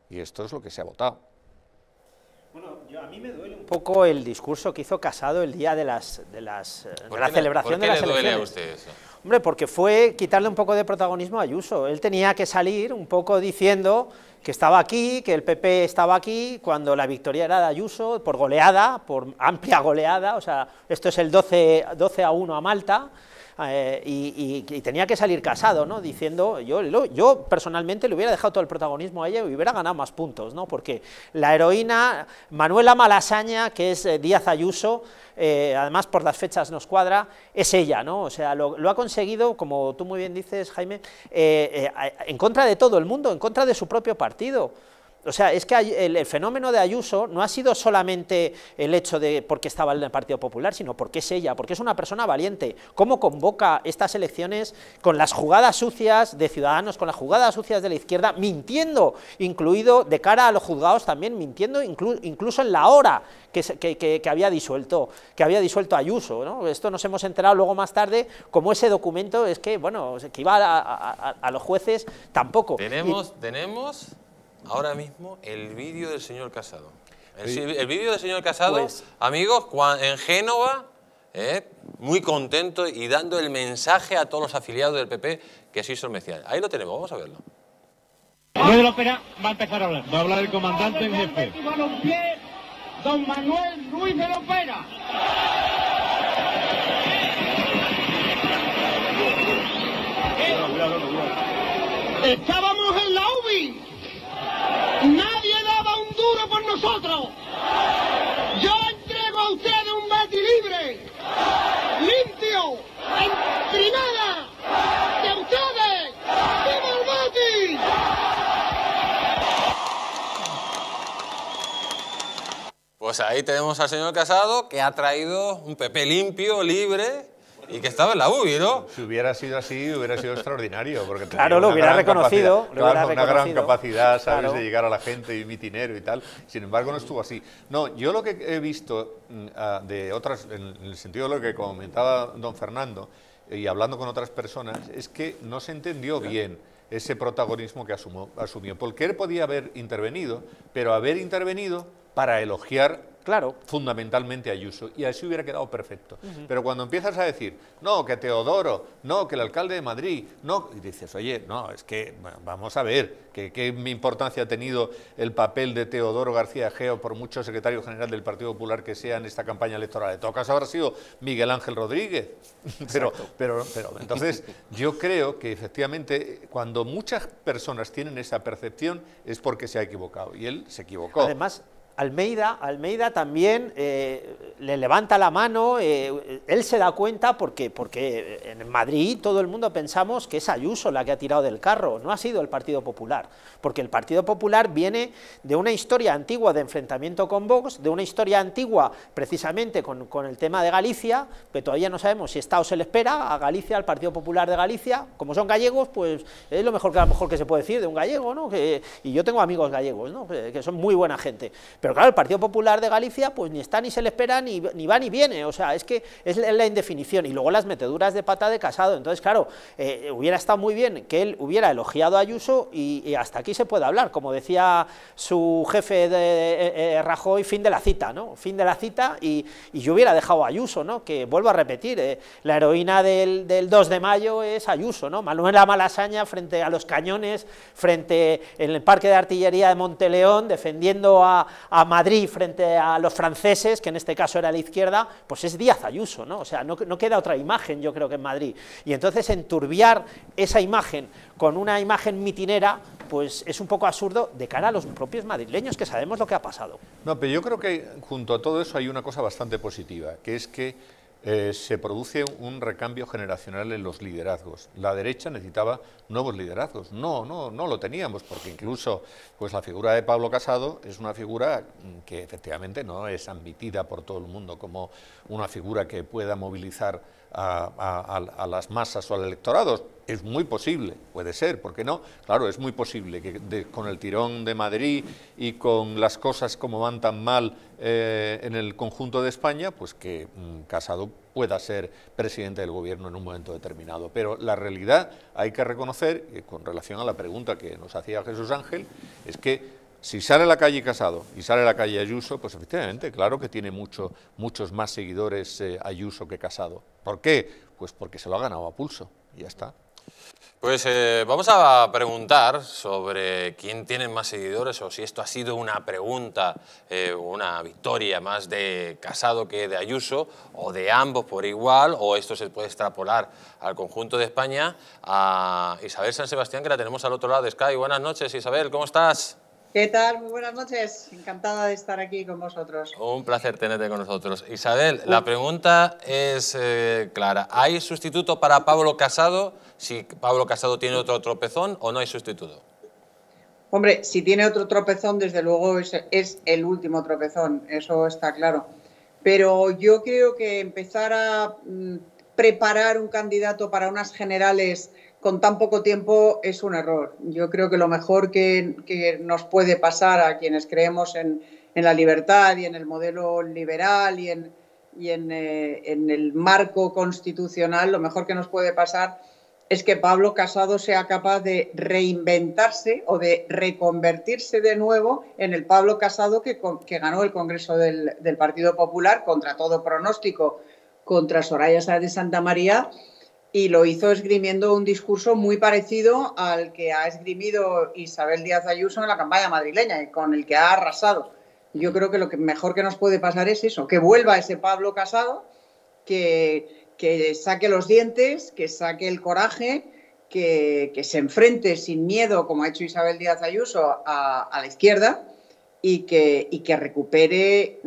Y esto es lo que se ha votado a mí me duele un poco el discurso que hizo Casado el día de, las, de, las, eh, de la celebración de las ¿Por qué duele a Hombre, porque fue quitarle un poco de protagonismo a Ayuso. Él tenía que salir un poco diciendo que estaba aquí, que el PP estaba aquí, cuando la victoria era de Ayuso, por goleada, por amplia goleada, o sea, esto es el 12, 12 a 1 a Malta, eh, y, tenía que salir casado, ¿no? Diciendo, yo, yo personalmente le hubiera dejado todo el protagonismo a ella y hubiera ganado más puntos, ¿no? Porque la heroína Manuela Malasaña, que es eh, Díaz Ayuso, eh, además por las fechas nos cuadra, es ella, ¿no? O sea, lo, lo ha conseguido, como tú muy bien dices, Jaime, en contra de todo el mundo, en contra de su propio partido. O sea, es que el, fenómeno de Ayuso no ha sido solamente el hecho de por qué estaba en el Partido Popular, sino porque es ella, porque es una persona valiente. Cómo convoca estas elecciones con las jugadas sucias de Ciudadanos, con las jugadas sucias de la izquierda, mintiendo, incluido de cara a los juzgados también, mintiendo incluso en la hora que, había disuelto que había disuelto Ayuso. ¿no? Esto nos hemos enterado luego más tarde, como ese documento es que, bueno, que iba a, los jueces tampoco. Tenemos, tenemos ahora mismo el vídeo del señor Casado. El, vídeo del señor Casado, pues amigos, en Génova, ¿eh? muy contento y dando el mensaje a todos los afiliados del PP que sí son Ahí lo tenemos, vamos a verlo. Luis de la Opera va a empezar a hablar. Va a hablar el comandante en jefe. Don Manuel Luis de la Opera. Estábamos en la nosotros. Yo entrego a ustedes un Betis libre, limpio, en primera, de ustedes. ¡Viva el Pues ahí tenemos al señor Casado que ha traído un pepe limpio, libre, y que estaba en la UBI, ¿no? Si hubiera sido así, hubiera sido extraordinario. Porque claro, lo hubiera reconocido. claro, una gran capacidad, ¿sabes?, de llegar a la gente y mitinero y tal. Sin embargo, no estuvo así. No, yo lo que he visto mm, ah, de otras, en el sentido de lo que comentaba don Fernando, y hablando con otras personas, es que no se entendió bien ese protagonismo que asumió. Porque él podía haber intervenido, pero haber intervenido para elogiar claro. fundamentalmente Ayuso, y así hubiera quedado perfecto. Pero cuando empiezas a decir, no, que Teodoro, no, que el alcalde de Madrid, no, y dices, oye, no, es que vamos a ver, ¿qué, qué importancia ha tenido el papel de Teodoro García Geo por mucho secretario general del Partido Popular que sea en esta campaña electoral. todo caso, habrá sido Miguel Ángel Rodríguez. <laughs> pero, pero, pero entonces yo creo que efectivamente cuando muchas personas tienen esa percepción es porque se ha equivocado y él se equivocó. Además, Almeida, Almeida también eh, le levanta la mano, eh, él se da cuenta porque, porque en Madrid todo el mundo pensamos que es Ayuso la que ha tirado del carro, no ha sido el Partido Popular, porque el Partido Popular viene de una historia antigua de enfrentamiento con Vox, de una historia antigua precisamente con, el tema de Galicia, que todavía no sabemos si está se le espera a Galicia, al Partido Popular de Galicia, como son gallegos, pues es lo mejor que lo mejor que se puede decir de un gallego, ¿no? Que, y yo tengo amigos gallegos, ¿no? que, que son muy buena gente. Pero claro, el Partido Popular de Galicia, pues ni está ni se le espera, ni, ni va ni viene, o sea, es que es la indefinición, y luego las meteduras de pata de casado, entonces claro, eh, hubiera estado muy bien que él hubiera elogiado a Ayuso y, hasta aquí se puede hablar, como decía su jefe de, eh, eh, Rajoy, fin de la cita, ¿no? Fin de la cita y, yo hubiera dejado a Ayuso, ¿no? Que vuelvo a repetir, la heroína del, 2 de mayo es Ayuso, ¿no? Manuela Malasaña frente a los cañones, frente en el parque de artillería de Monteleón, defendiendo a a Madrid frente a los franceses, que en este caso era la izquierda, pues es Díaz Ayuso, ¿no? O sea, no, no queda otra imagen, yo creo que en Madrid. Y entonces enturbiar esa imagen con una imagen mitinera, pues es un poco absurdo de cara a los propios madrileños que sabemos lo que ha pasado. No, pero yo creo que junto a todo eso hay una cosa bastante positiva, que es que eh, se produce un recambio generacional en los liderazgos. La derecha necesitaba nuevos liderazgos. No, no, no lo teníamos, porque incluso pues, la figura de Pablo Casado es una figura que efectivamente no es admitida por todo el mundo como una figura que pueda movilizar a, las masas o al electorado. Es muy posible, puede ser, ¿por qué no? Claro, es muy posible que con el tirón de Madrid y con las cosas como van tan mal eh, en el conjunto de España, pues que mm, Casado pueda ser presidente del gobierno en un momento determinado. Pero la realidad hay que reconocer, eh, con relación a la pregunta que nos hacía Jesús Ángel, es que si sale la calle Casado y sale la calle Ayuso, pues efectivamente, claro que tiene mucho, muchos más seguidores eh, Ayuso que Casado. ¿Por qué? Pues porque se lo ha ganado a pulso y ya está. Pues eh, vamos a preguntar sobre quién tiene más seguidores o si esto ha sido una pregunta, eh, una victoria más de Casado que de Ayuso o de ambos por igual o esto se puede extrapolar al conjunto de España a Isabel San Sebastián que la tenemos al otro lado de Sky. Buenas noches Isabel, ¿cómo estás? ¿Qué tal? Muy buenas noches. Encantada de estar aquí con vosotros. Un placer tenerte con nosotros. Isabel, la pregunta es eh, clara. ¿Hay sustituto para Pablo Casado si Pablo Casado tiene otro tropezón o no hay sustituto? Hombre, si tiene otro tropezón, desde luego es, el último tropezón, eso está claro. Pero yo creo que empezar a mm, preparar un candidato para unas generales con tan poco tiempo es un error. Yo creo que lo mejor que, nos puede pasar a quienes creemos en, la libertad y en el modelo liberal y, eh, en, el marco constitucional, lo mejor que nos puede pasar es que Pablo Casado sea capaz de reinventarse o de reconvertirse de nuevo en el Pablo Casado que, ganó el Congreso del, del Partido Popular contra todo pronóstico, contra Soraya Sáenz de Santa María y lo hizo esgrimiendo un discurso muy parecido al que ha esgrimido Isabel Díaz Ayuso en la campaña madrileña y con el que ha arrasado. Yo creo que lo que mejor que nos puede pasar es eso, que vuelva ese Pablo Casado, que, saque los dientes, que saque el coraje, que, se enfrente sin miedo, como ha hecho Isabel Díaz Ayuso, a, la izquierda y que recupere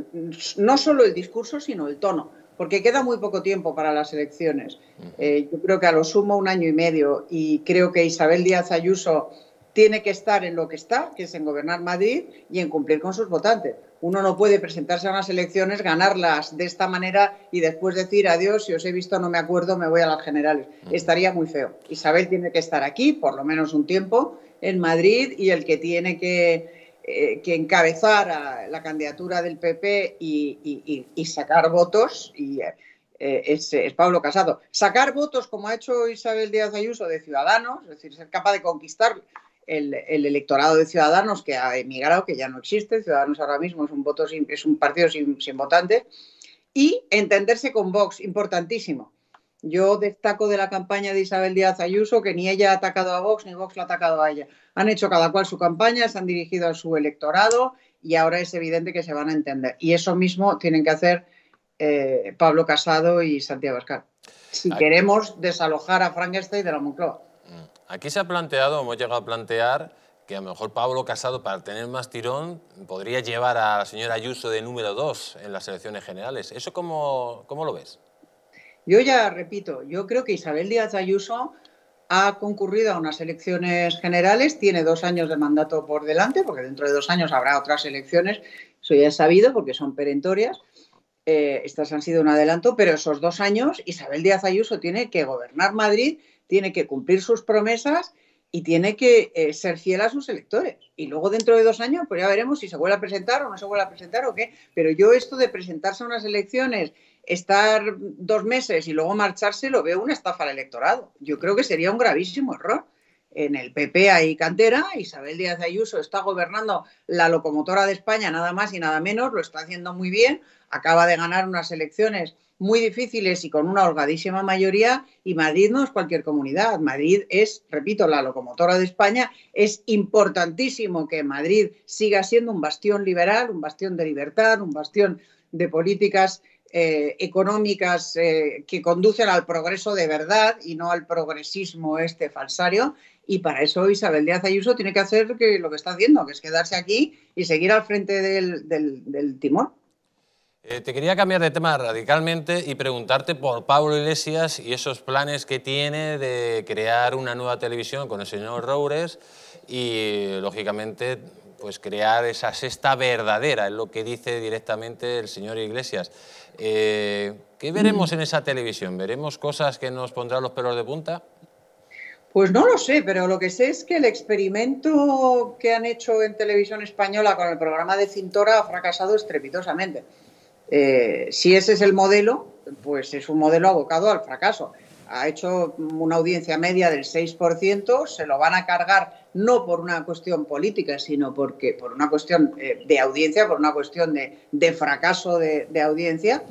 no solo el discurso, sino el tono porque queda muy poco tiempo para las elecciones. Eh, yo creo que a lo sumo un año y medio y creo que Isabel Díaz Ayuso tiene que estar en lo que está, que es en gobernar Madrid y en cumplir con sus votantes. Uno no puede presentarse a unas elecciones, ganarlas de esta manera y después decir adiós, si os he visto no me acuerdo, me voy a las generales. Estaría muy feo. Isabel tiene que estar aquí, por lo menos un tiempo, en Madrid y el que tiene que eh, que encabezara la candidatura del PP y, sacar votos, y eh, es, Pablo Casado. Sacar votos como ha hecho Isabel Díaz Ayuso de Ciudadanos, es decir, ser capaz de conquistar el, electorado de Ciudadanos que ha emigrado, que ya no existe, Ciudadanos ahora mismo es un, voto es un partido sin, sin votantes, y entenderse con Vox, importantísimo. Yo destaco de la campaña de Isabel Díaz Ayuso que ni ella ha atacado a Vox ni Vox la ha atacado a ella. Han hecho cada cual su campaña, se han dirigido a su electorado y ahora es evidente que se van a entender. Y eso mismo tienen que hacer eh, Pablo Casado y Santiago Abascal. Si queremos desalojar a Frankenstein de la Moncloa. Mm. Aquí se ha planteado, hemos llegado a plantear que a lo mejor Pablo Casado, para tener más tirón, podría llevar a la señora Ayuso de número 2 en las elecciones generales. ¿Eso cómo, cómo lo ves? Yo ya repito, yo creo que Isabel Díaz Ayuso ha concurrido a unas elecciones generales, tiene dos años de mandato por delante, porque dentro de dos años habrá otras elecciones, eso ya es sabido porque son perentorias. Eh, estas han sido un adelanto, pero esos dos años Isabel Díaz Ayuso tiene que gobernar Madrid, tiene que cumplir sus promesas y tiene que eh, ser fiel a sus electores. Y luego dentro de dos años, pues ya veremos si se vuelve a presentar o no se vuelve a presentar o qué. Pero yo esto de presentarse a unas elecciones estar dos meses y luego marcharse lo veo una estafa al electorado. Yo creo que sería un gravísimo error. En el PP hay cantera, Isabel Díaz Ayuso está gobernando la locomotora de España nada más y nada menos, lo está haciendo muy bien, acaba de ganar unas elecciones muy difíciles y con una holgadísima mayoría y Madrid no es cualquier comunidad, Madrid es, repito, la locomotora de España, es importantísimo que Madrid siga siendo un bastión liberal, un bastión de libertad, un bastión de políticas eh, económicas eh, que conducen al progreso de verdad y no al progresismo este falsario. Y para eso Isabel Díaz Ayuso tiene que hacer que lo que está haciendo, que es quedarse aquí y seguir al frente del, timón. Eh, te quería cambiar de tema radicalmente y preguntarte por Pablo Iglesias y esos planes que tiene de crear una nueva televisión con el señor Roures y, lógicamente, pues crear esa sexta verdadera, es lo que dice directamente el señor Iglesias. Eh, ¿Qué veremos mm. en esa televisión? ¿Veremos cosas que nos pondrán los pelos de punta? Pues no lo sé, pero lo que sé es que el experimento que han hecho en televisión española con el programa de Cintora ha fracasado estrepitosamente. Eh, si ese es el modelo, pues es un modelo abocado al fracaso ha hecho una audiencia media del 6%, se lo van a cargar no por una cuestión política, sino porque por una cuestión eh, de audiencia, por una cuestión de, fracaso de, audiencia.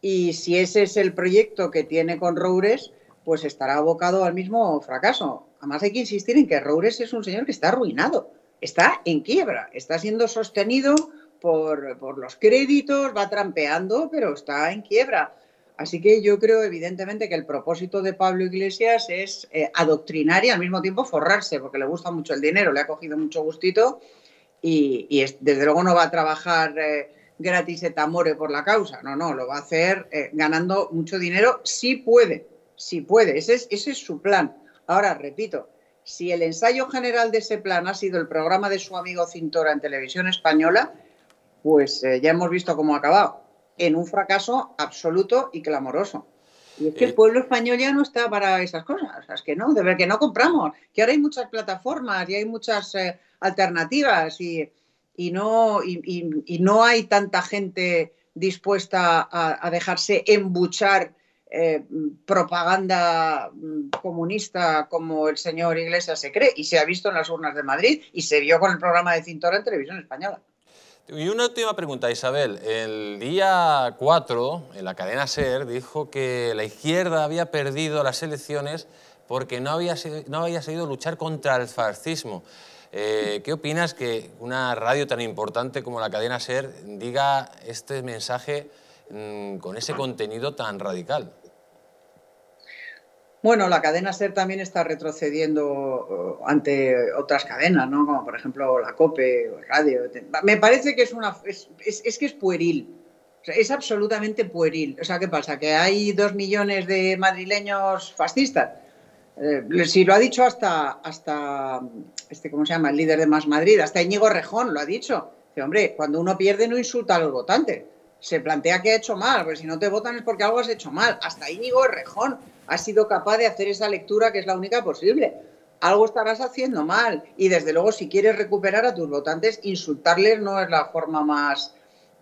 Y si ese es el proyecto que tiene con Roures, pues estará abocado al mismo fracaso. Además hay que insistir en que Roures es un señor que está arruinado, está en quiebra, está siendo sostenido por, por los créditos, va trampeando, pero está en quiebra Así que yo creo evidentemente que el propósito de Pablo Iglesias es eh, adoctrinar y al mismo tiempo forrarse, porque le gusta mucho el dinero, le ha cogido mucho gustito y, desde luego no va a trabajar eh, gratis et amore por la causa, no, no, lo va a hacer eh, ganando mucho dinero Sí puede, si puede, ese es, ese es su plan. Ahora, repito, si el ensayo general de ese plan ha sido el programa de su amigo Cintora en televisión española, pues ya hemos visto cómo ha acabado en un fracaso absoluto y clamoroso. Y es que el eh, pueblo español ya no está para esas cosas, es que no, de ver que no compramos, que ahora hay muchas plataformas y hay muchas eh, alternativas y, y no, y, no hay tanta gente dispuesta a, dejarse embuchar eh, propaganda mm, comunista como el señor Iglesias se cree y se ha visto en las urnas de Madrid y se vio con el programa de Cintora en televisión española. Y una última pregunta, Isabel. El día 4, en la cadena SER, dijo que la izquierda había perdido las elecciones porque no había, no luchar contra el fascismo. Eh, ¿Qué opinas que una radio tan importante como la cadena SER diga este mensaje mm, con ese contenido tan radical? Bueno, la cadena SER también está retrocediendo ante otras cadenas, ¿no? Como por ejemplo la COPE, o Radio. Me parece que es una es, que es pueril. es absolutamente pueril. O sea, ¿qué pasa? ¿Que hay dos millones de madrileños fascistas? Eh, si lo ha dicho hasta, hasta este, ¿cómo se llama? El líder de Más Madrid, hasta Íñigo Rejón lo ha dicho. Que, hombre, cuando uno pierde no insulta a los votantes. Se plantea que ha hecho mal, porque si no te votan es porque algo has hecho mal. Hasta Íñigo Rejón has sido capaz de hacer esa lectura que es la única posible. Algo estarás haciendo mal y desde luego si quieres recuperar a tus votantes, insultarles no es la forma más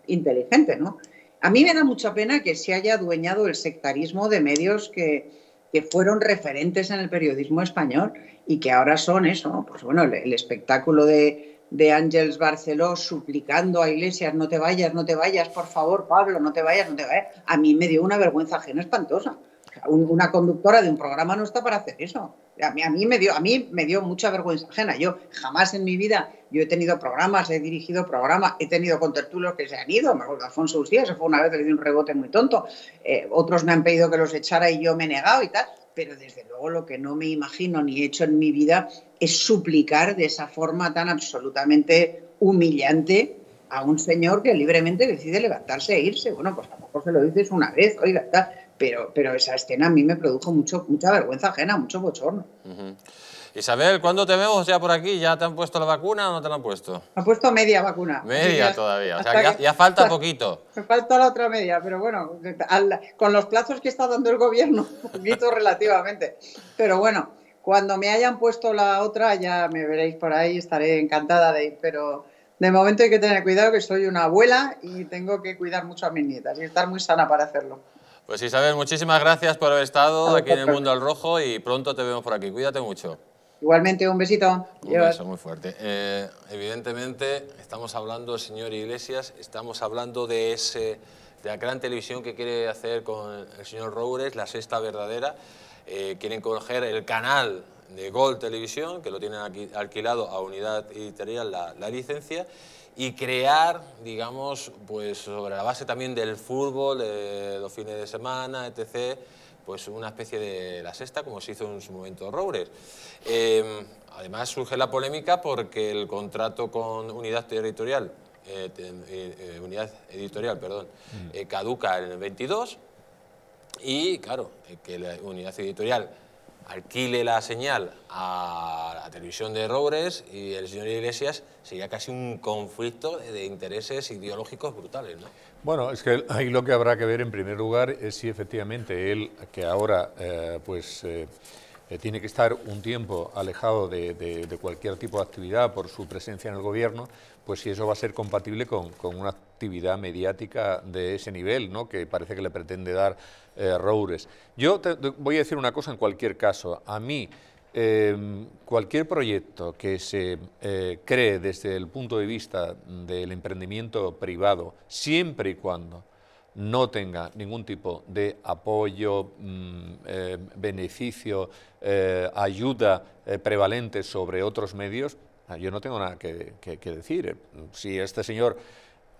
inteligente, ¿no? A mí me da mucha pena que se haya adueñado el sectarismo de medios que, que fueron referentes en el periodismo español y que ahora son eso, pues bueno, el, espectáculo de, de Ángels Barceló suplicando a Iglesias, no te vayas, no te vayas, por favor, Pablo, no te vayas, no te vayas, a mí me dio una vergüenza ajena espantosa una conductora de un programa no está para hacer eso. A mí, me dio, a mí me dio mucha vergüenza ajena. Yo jamás en mi vida, yo he tenido programas, he dirigido programas, he tenido con tertulios que se han ido. Me acuerdo, Alfonso Usía se fue una vez, le di un rebote muy tonto. Eh, otros me han pedido que los echara y yo me he negado y tal. Pero desde luego lo que no me imagino ni he hecho en mi vida es suplicar de esa forma tan absolutamente humillante a un señor que libremente decide levantarse e irse. Bueno, pues a lo mejor se lo dices una vez, oiga, tal pero, pero esa escena a mí me produjo mucho, mucha vergüenza ajena, mucho bochorno. Isabel, ¿cuándo te vemos ya por aquí? ¿Ya te han puesto la vacuna o no te la han puesto? Ha puesto media vacuna. Media todavía, o sea, ya, falta <laughs> poquito. Me falta la otra media, pero bueno, con los plazos que está dando el gobierno, <laughs> poquito relativamente. Pero bueno, cuando me hayan puesto la otra ya me veréis por ahí, estaré encantada de ir, pero... De momento hay que tener cuidado que soy una abuela y tengo que cuidar mucho a mis nietas y estar muy sana para hacerlo. Pues Isabel, muchísimas gracias por haber estado aquí en el Mundo al Rojo y pronto te vemos por aquí. Cuídate mucho. Igualmente, un besito. Un beso muy fuerte. Eh, evidentemente, estamos hablando, señor Iglesias, estamos hablando de ese de la gran televisión que quiere hacer con el señor Roures, la sexta verdadera. Eh, quieren coger el canal de Gol Televisión, que lo tienen aquí, alquilado a Unidad Editorial la, la licencia, y crear, digamos, pues sobre la base también del fútbol, los fines de semana, etc., pues una especie de la sexta, como se hizo en su momento Roures. Em, además surge la polémica porque el contrato con Unidad Territorial, eh, eh, eh, Unidad Editorial, perdón, mm. caduca en el 22 y, claro, que la Unidad Editorial alquile la señal a la televisión de Robres y el señor Iglesias, sería casi un conflicto de intereses ideológicos brutales, ¿no? Bueno, es que ahí lo que habrá que ver en primer lugar es si efectivamente él, que ahora eh, pues eh, tiene que estar un tiempo alejado de, cualquier tipo de actividad por su presencia en el gobierno, pues si eso va a ser compatible con, con una actividad mediática de ese nivel, ¿no? que parece que le pretende dar eh, yo voy a decir una cosa en cualquier caso. A mí, em, cualquier proyecto que se eh, cree desde el punto de vista del emprendimiento privado, siempre y cuando no tenga ningún tipo de apoyo, mm, eh, beneficio, ayuda prevalente sobre otros medios, ah, yo no tengo nada que decir. Si este señor,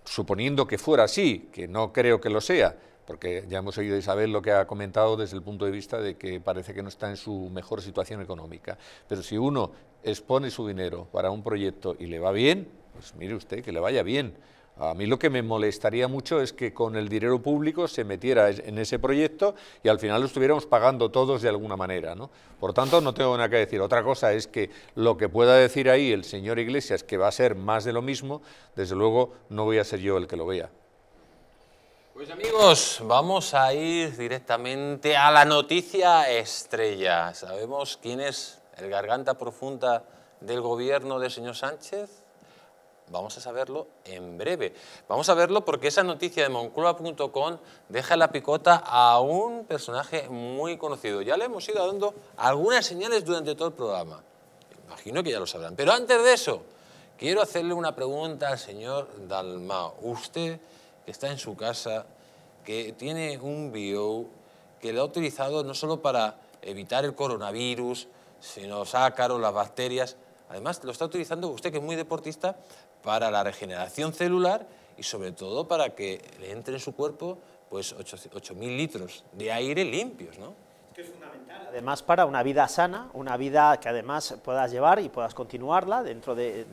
suponiendo que fuera así, que no creo que lo sea, porque ya hemos oído Isabel lo que ha comentado desde el punto de vista de que parece que no está en su mejor situación económica. Pero si uno expone su dinero para un proyecto y le va bien, pues mire usted, que le vaya bien. A mí lo que me molestaría mucho es que con el dinero público se metiera en ese proyecto y al final lo estuviéramos pagando todos de alguna manera. Por tanto, no tengo nada que decir. Otra cosa es que lo que pueda decir ahí el señor Iglesias, que va a ser más de lo mismo, desde luego no voy a ser yo el que lo vea. Pues amigos, vamos a ir directamente a la noticia estrella. ¿Sabemos quién es el garganta profunda del gobierno del señor Sánchez? Vamos a saberlo en breve. Vamos a verlo porque esa noticia de Moncloa.com deja la picota a un personaje muy conocido. Ya le hemos ido dando algunas señales durante todo el programa. Imagino que ya lo sabrán. Pero antes de eso, quiero hacerle una pregunta al señor Dalma. Usted que está en su casa, que tiene un bio, que lo ha utilizado no solo para evitar el coronavirus, sino sacar las bacterias. Además, lo está utilizando usted, que es muy deportista, para la regeneración celular y sobre todo para que le entre en su cuerpo pues 8.000 litros de aire limpios, ¿no? además, para una vida sana, una vida que además puedas llevar y puedas continuarla dentro de,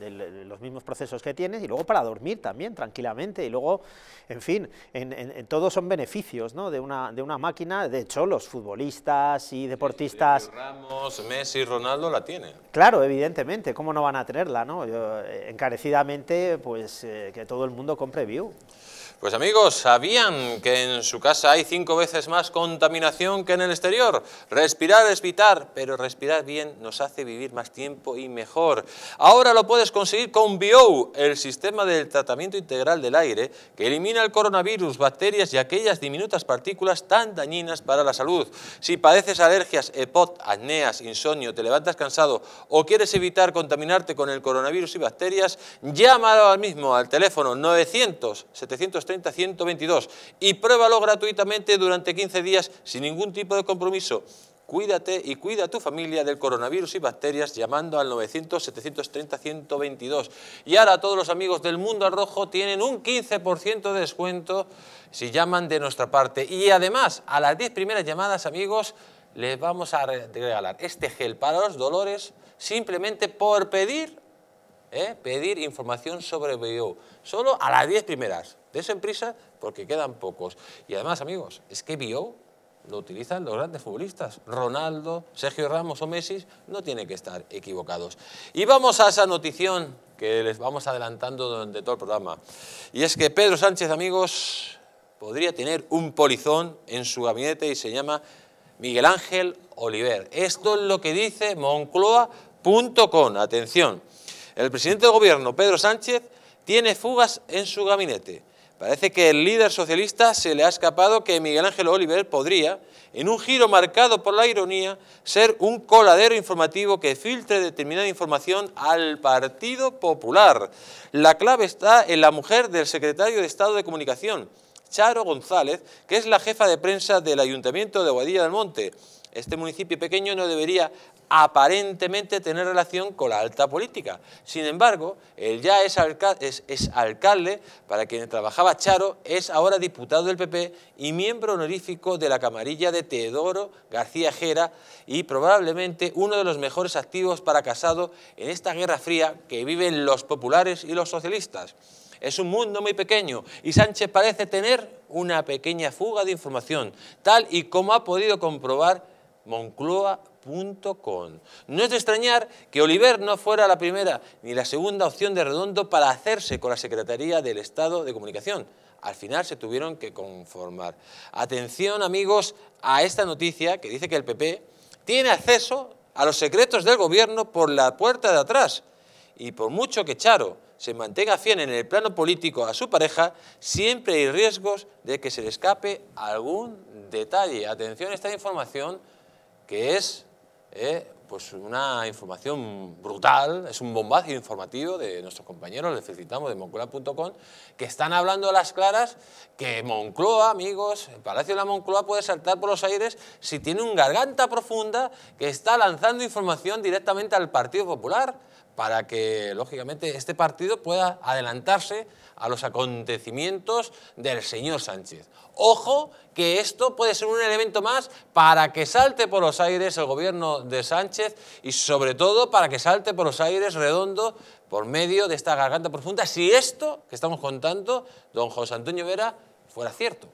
los mismos procesos que tienes, y luego para dormir también tranquilamente, y luego, en fin, en, todos son beneficios de, una, de una máquina, de hecho, los futbolistas y deportistas... Ramos, Messi, Ronaldo la tienen. Claro, evidentemente, ¿cómo no van a tenerla? Eh, encarecidamente, pues eh, que todo el mundo compre View. Pues amigos, ¿sabían que en su casa hay cinco veces más contaminación que en el exterior? Respirar es vital, pero respirar bien nos hace vivir más tiempo y mejor. Ahora lo puedes conseguir con BIO, el sistema del tratamiento integral del aire que elimina el coronavirus, bacterias y aquellas diminutas partículas tan dañinas para la salud. Si padeces alergias, EPOT, acneas, insomnio, te levantas cansado o quieres evitar contaminarte con el coronavirus y bacterias, llámalo al mismo al teléfono 900-730-122 y pruébalo gratuitamente durante 15 días sin ningún tipo de compromiso eso, Cuídate y cuida a tu familia del coronavirus y bacterias llamando al 900-730-122. Y ahora todos los amigos del Mundo Rojo tienen un 15% de descuento si llaman de nuestra parte. Y además, a las 10 primeras llamadas, amigos, les vamos a regalar este gel para los dolores simplemente por pedir, ¿eh? pedir información sobre BIO. Solo a las 10 primeras. De en prisa porque quedan pocos. Y además, amigos, es que BIO lo utilizan los grandes futbolistas. Ronaldo, Sergio Ramos o Messi no tienen que estar equivocados. Y vamos a esa notición que les vamos adelantando durante todo el programa. Y es que Pedro Sánchez, amigos, podría tener un polizón en su gabinete y se llama Miguel Ángel Oliver. Esto es lo que dice Moncloa.com. Atención, el presidente del gobierno, Pedro Sánchez, tiene fugas en su gabinete. Parece que el líder socialista se le ha escapado que Miguel Ángel Oliver podría, en un giro marcado por la ironía, ser un coladero informativo que filtre determinada información al Partido Popular. La clave está en la mujer del secretario de Estado de Comunicación, Charo González, que es la jefa de prensa del Ayuntamiento de Guadilla del Monte. Este municipio pequeño no debería aparentemente tener relación con la alta política. Sin embargo, él ya es, alcalde, para quien trabajaba Charo, es ahora diputado del PP y miembro honorífico de la camarilla de Teodoro García Jera y probablemente uno de los mejores activos para Casado en esta guerra fría que viven los populares y los socialistas. Es un mundo muy pequeño y Sánchez parece tener una pequeña fuga de información, tal y como ha podido comprobar Moncloa no es de extrañar que Oliver no fuera la primera ni la segunda opción de Redondo para hacerse con la Secretaría del Estado de Comunicación. Al final se tuvieron que conformar. Atención amigos a esta noticia que dice que el PP tiene acceso a los secretos del gobierno por la puerta de atrás. Y por mucho que Charo se mantenga fiel en el plano político a su pareja, siempre hay riesgos de que se le escape algún detalle. Atención a esta información que es ¿eh? pues una información brutal, es un bombazo informativo de nuestros compañeros, les felicitamos, de Moncloa.com, que están hablando a las claras que Moncloa, amigos, el Palacio de la Moncloa puede saltar por los aires si tiene un garganta profunda que está lanzando información directamente al Partido Popular para que, lógicamente, este partido pueda adelantarse a los acontecimientos del señor Sánchez. Ojo que esto puede ser un elemento más para que salte por los aires el gobierno de Sánchez y sobre todo para que salte por los aires redondo por medio de esta garganta profunda si esto que estamos contando, don José Antonio Vera, fuera cierto.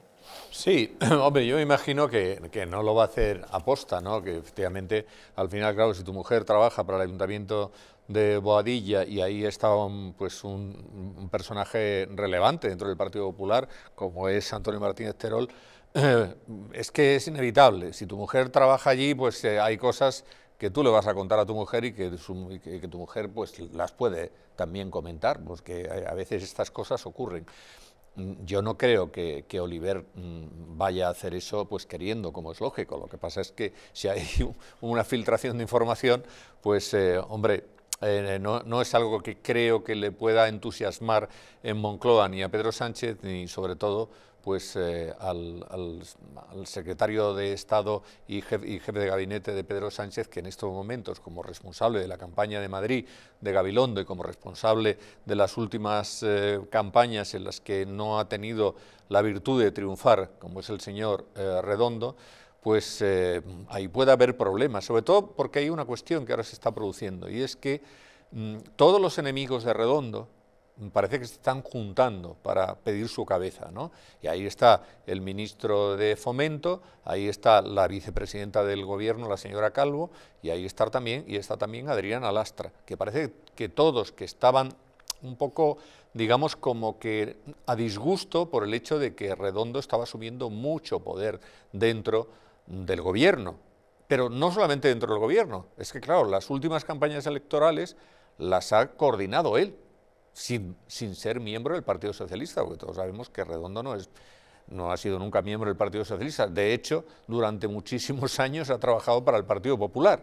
Sí, <clears throat> hombre, yo imagino que, que, no lo va a hacer aposta, ¿no? Que efectivamente, al final, claro, si tu mujer trabaja para el ayuntamiento de Boadilla y ahí está un, pues un, personaje relevante dentro del Partido Popular como es Antonio Martínez Terol, <clears throat> es que es inevitable. Si tu mujer trabaja allí, pues eh, hay cosas que tú le vas a contar a tu mujer y que, tu mujer pues las puede también comentar, porque eh, a veces estas cosas ocurren mm, yo no creo que, Oliver mm, vaya a hacer eso pues queriendo, como es lógico. Lo que pasa es que si hay <laughs> una filtración de información, pues eh, hombre, eh, eh, no, es algo que creo que le pueda entusiasmar en Moncloa ni a Pedro Sánchez ni sobre todo pues eh, al, secretario de Estado y jefe, de gabinete de Pedro Sánchez, que en estos momentos, como responsable de la campaña de Madrid, de Gabilondo, y como responsable de las últimas campañas en las que no ha tenido la virtud de triunfar, como es el señor Redondo, pues eh, ahí puede haber problemas, sobre todo porque hay una cuestión que ahora se está produciendo y es que mm, todos los enemigos de Redondo mm, parece que se están juntando para pedir su cabeza, ¿no? Y ahí está el ministro de Fomento, ahí está la vicepresidenta del gobierno, la señora Calvo, y ahí está también, y está también Adrián Alastra, que parece que todos que estaban un poco, digamos, como que a disgusto por el hecho de que Redondo estaba subiendo mucho poder dentro del gobierno, pero no solamente dentro del gobierno, es que claro, las últimas campañas electorales las ha coordinado él, sin, sin ser miembro del Partido Socialista, porque todos sabemos que Redondo no es no ha sido nunca miembro del Partido Socialista, de hecho, durante muchísimos <laughs> años ha trabajado para el Partido Popular.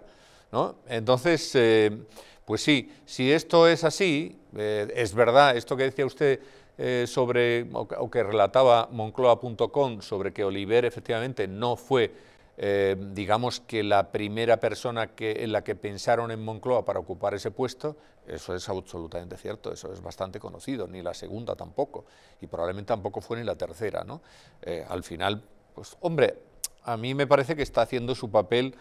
¿no? Entonces, eh, pues sí, si esto es así, eh, es verdad, esto que decía usted eh, sobre, o que relataba moncloa.com sobre que Oliver efectivamente no fue eh, digamos que la primera persona que, en la que pensaron en Moncloa para ocupar ese puesto, eso es absolutamente cierto, eso es bastante conocido, ni la segunda tampoco, y probablemente tampoco fue ni la tercera. ¿no? Eh, al final, pues hombre, a mí me parece que está haciendo su papel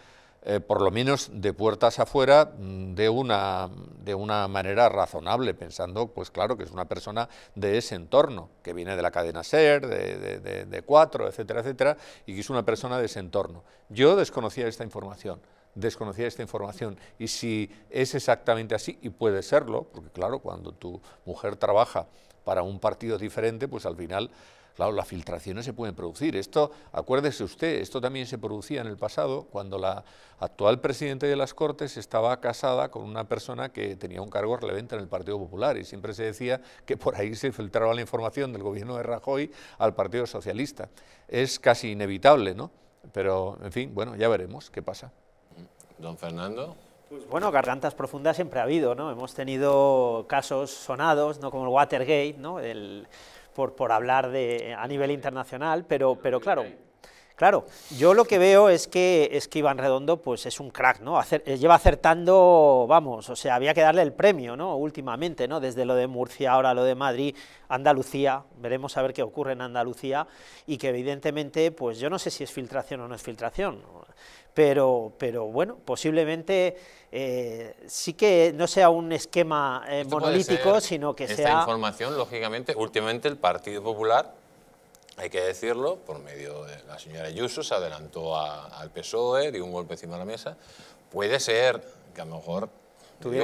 eh, por lo menos de puertas afuera, mm, de una, de una manera razonable, pensando, pues claro, que es una persona de ese entorno, que viene de la cadena SER, de, de, de, de Cuatro, etcétera, etcétera, y que es una persona de ese entorno. Yo desconocía esta información, desconocía esta información, y si es exactamente así, y puede serlo, porque claro, cuando tu mujer trabaja para un partido diferente, pues al final, claro, las filtraciones se pueden producir. Esto, acuérdese usted, esto también se producía en el pasado, cuando la actual presidenta de las Cortes estaba casada con una persona que tenía un cargo relevante en el Partido Popular, y siempre se decía que por ahí se filtraba la información del gobierno de Rajoy al Partido Socialista. Es casi inevitable, ¿no? Pero, en fin, bueno, ya veremos qué pasa. Don Fernando. Pues, bueno, gargantas profundas siempre ha habido, ¿no? Hemos tenido casos sonados, ¿no? Como el Watergate, ¿no? por, por hablar de, a nivel internacional, pero, pero claro, Claro, yo lo que veo es que, es que Iván Redondo pues es un crack, ¿no? Eh, lleva acertando, vamos, o sea, había que darle el premio, ¿no? Últimamente, ¿no? Desde lo de Murcia, ahora lo de Madrid, Andalucía, veremos a ver qué ocurre en Andalucía y que evidentemente, pues yo no sé si es filtración o no es filtración, pero, pero bueno, posiblemente eh, sí que no sea un esquema eh, monolítico, sino que sea... Esta información, lógicamente, últimamente el Partido Popular, hay que decirlo, por medio de la señora Ayuso, se adelantó al PSOE, dio un golpe encima de la mesa, puede ser que a lo mejor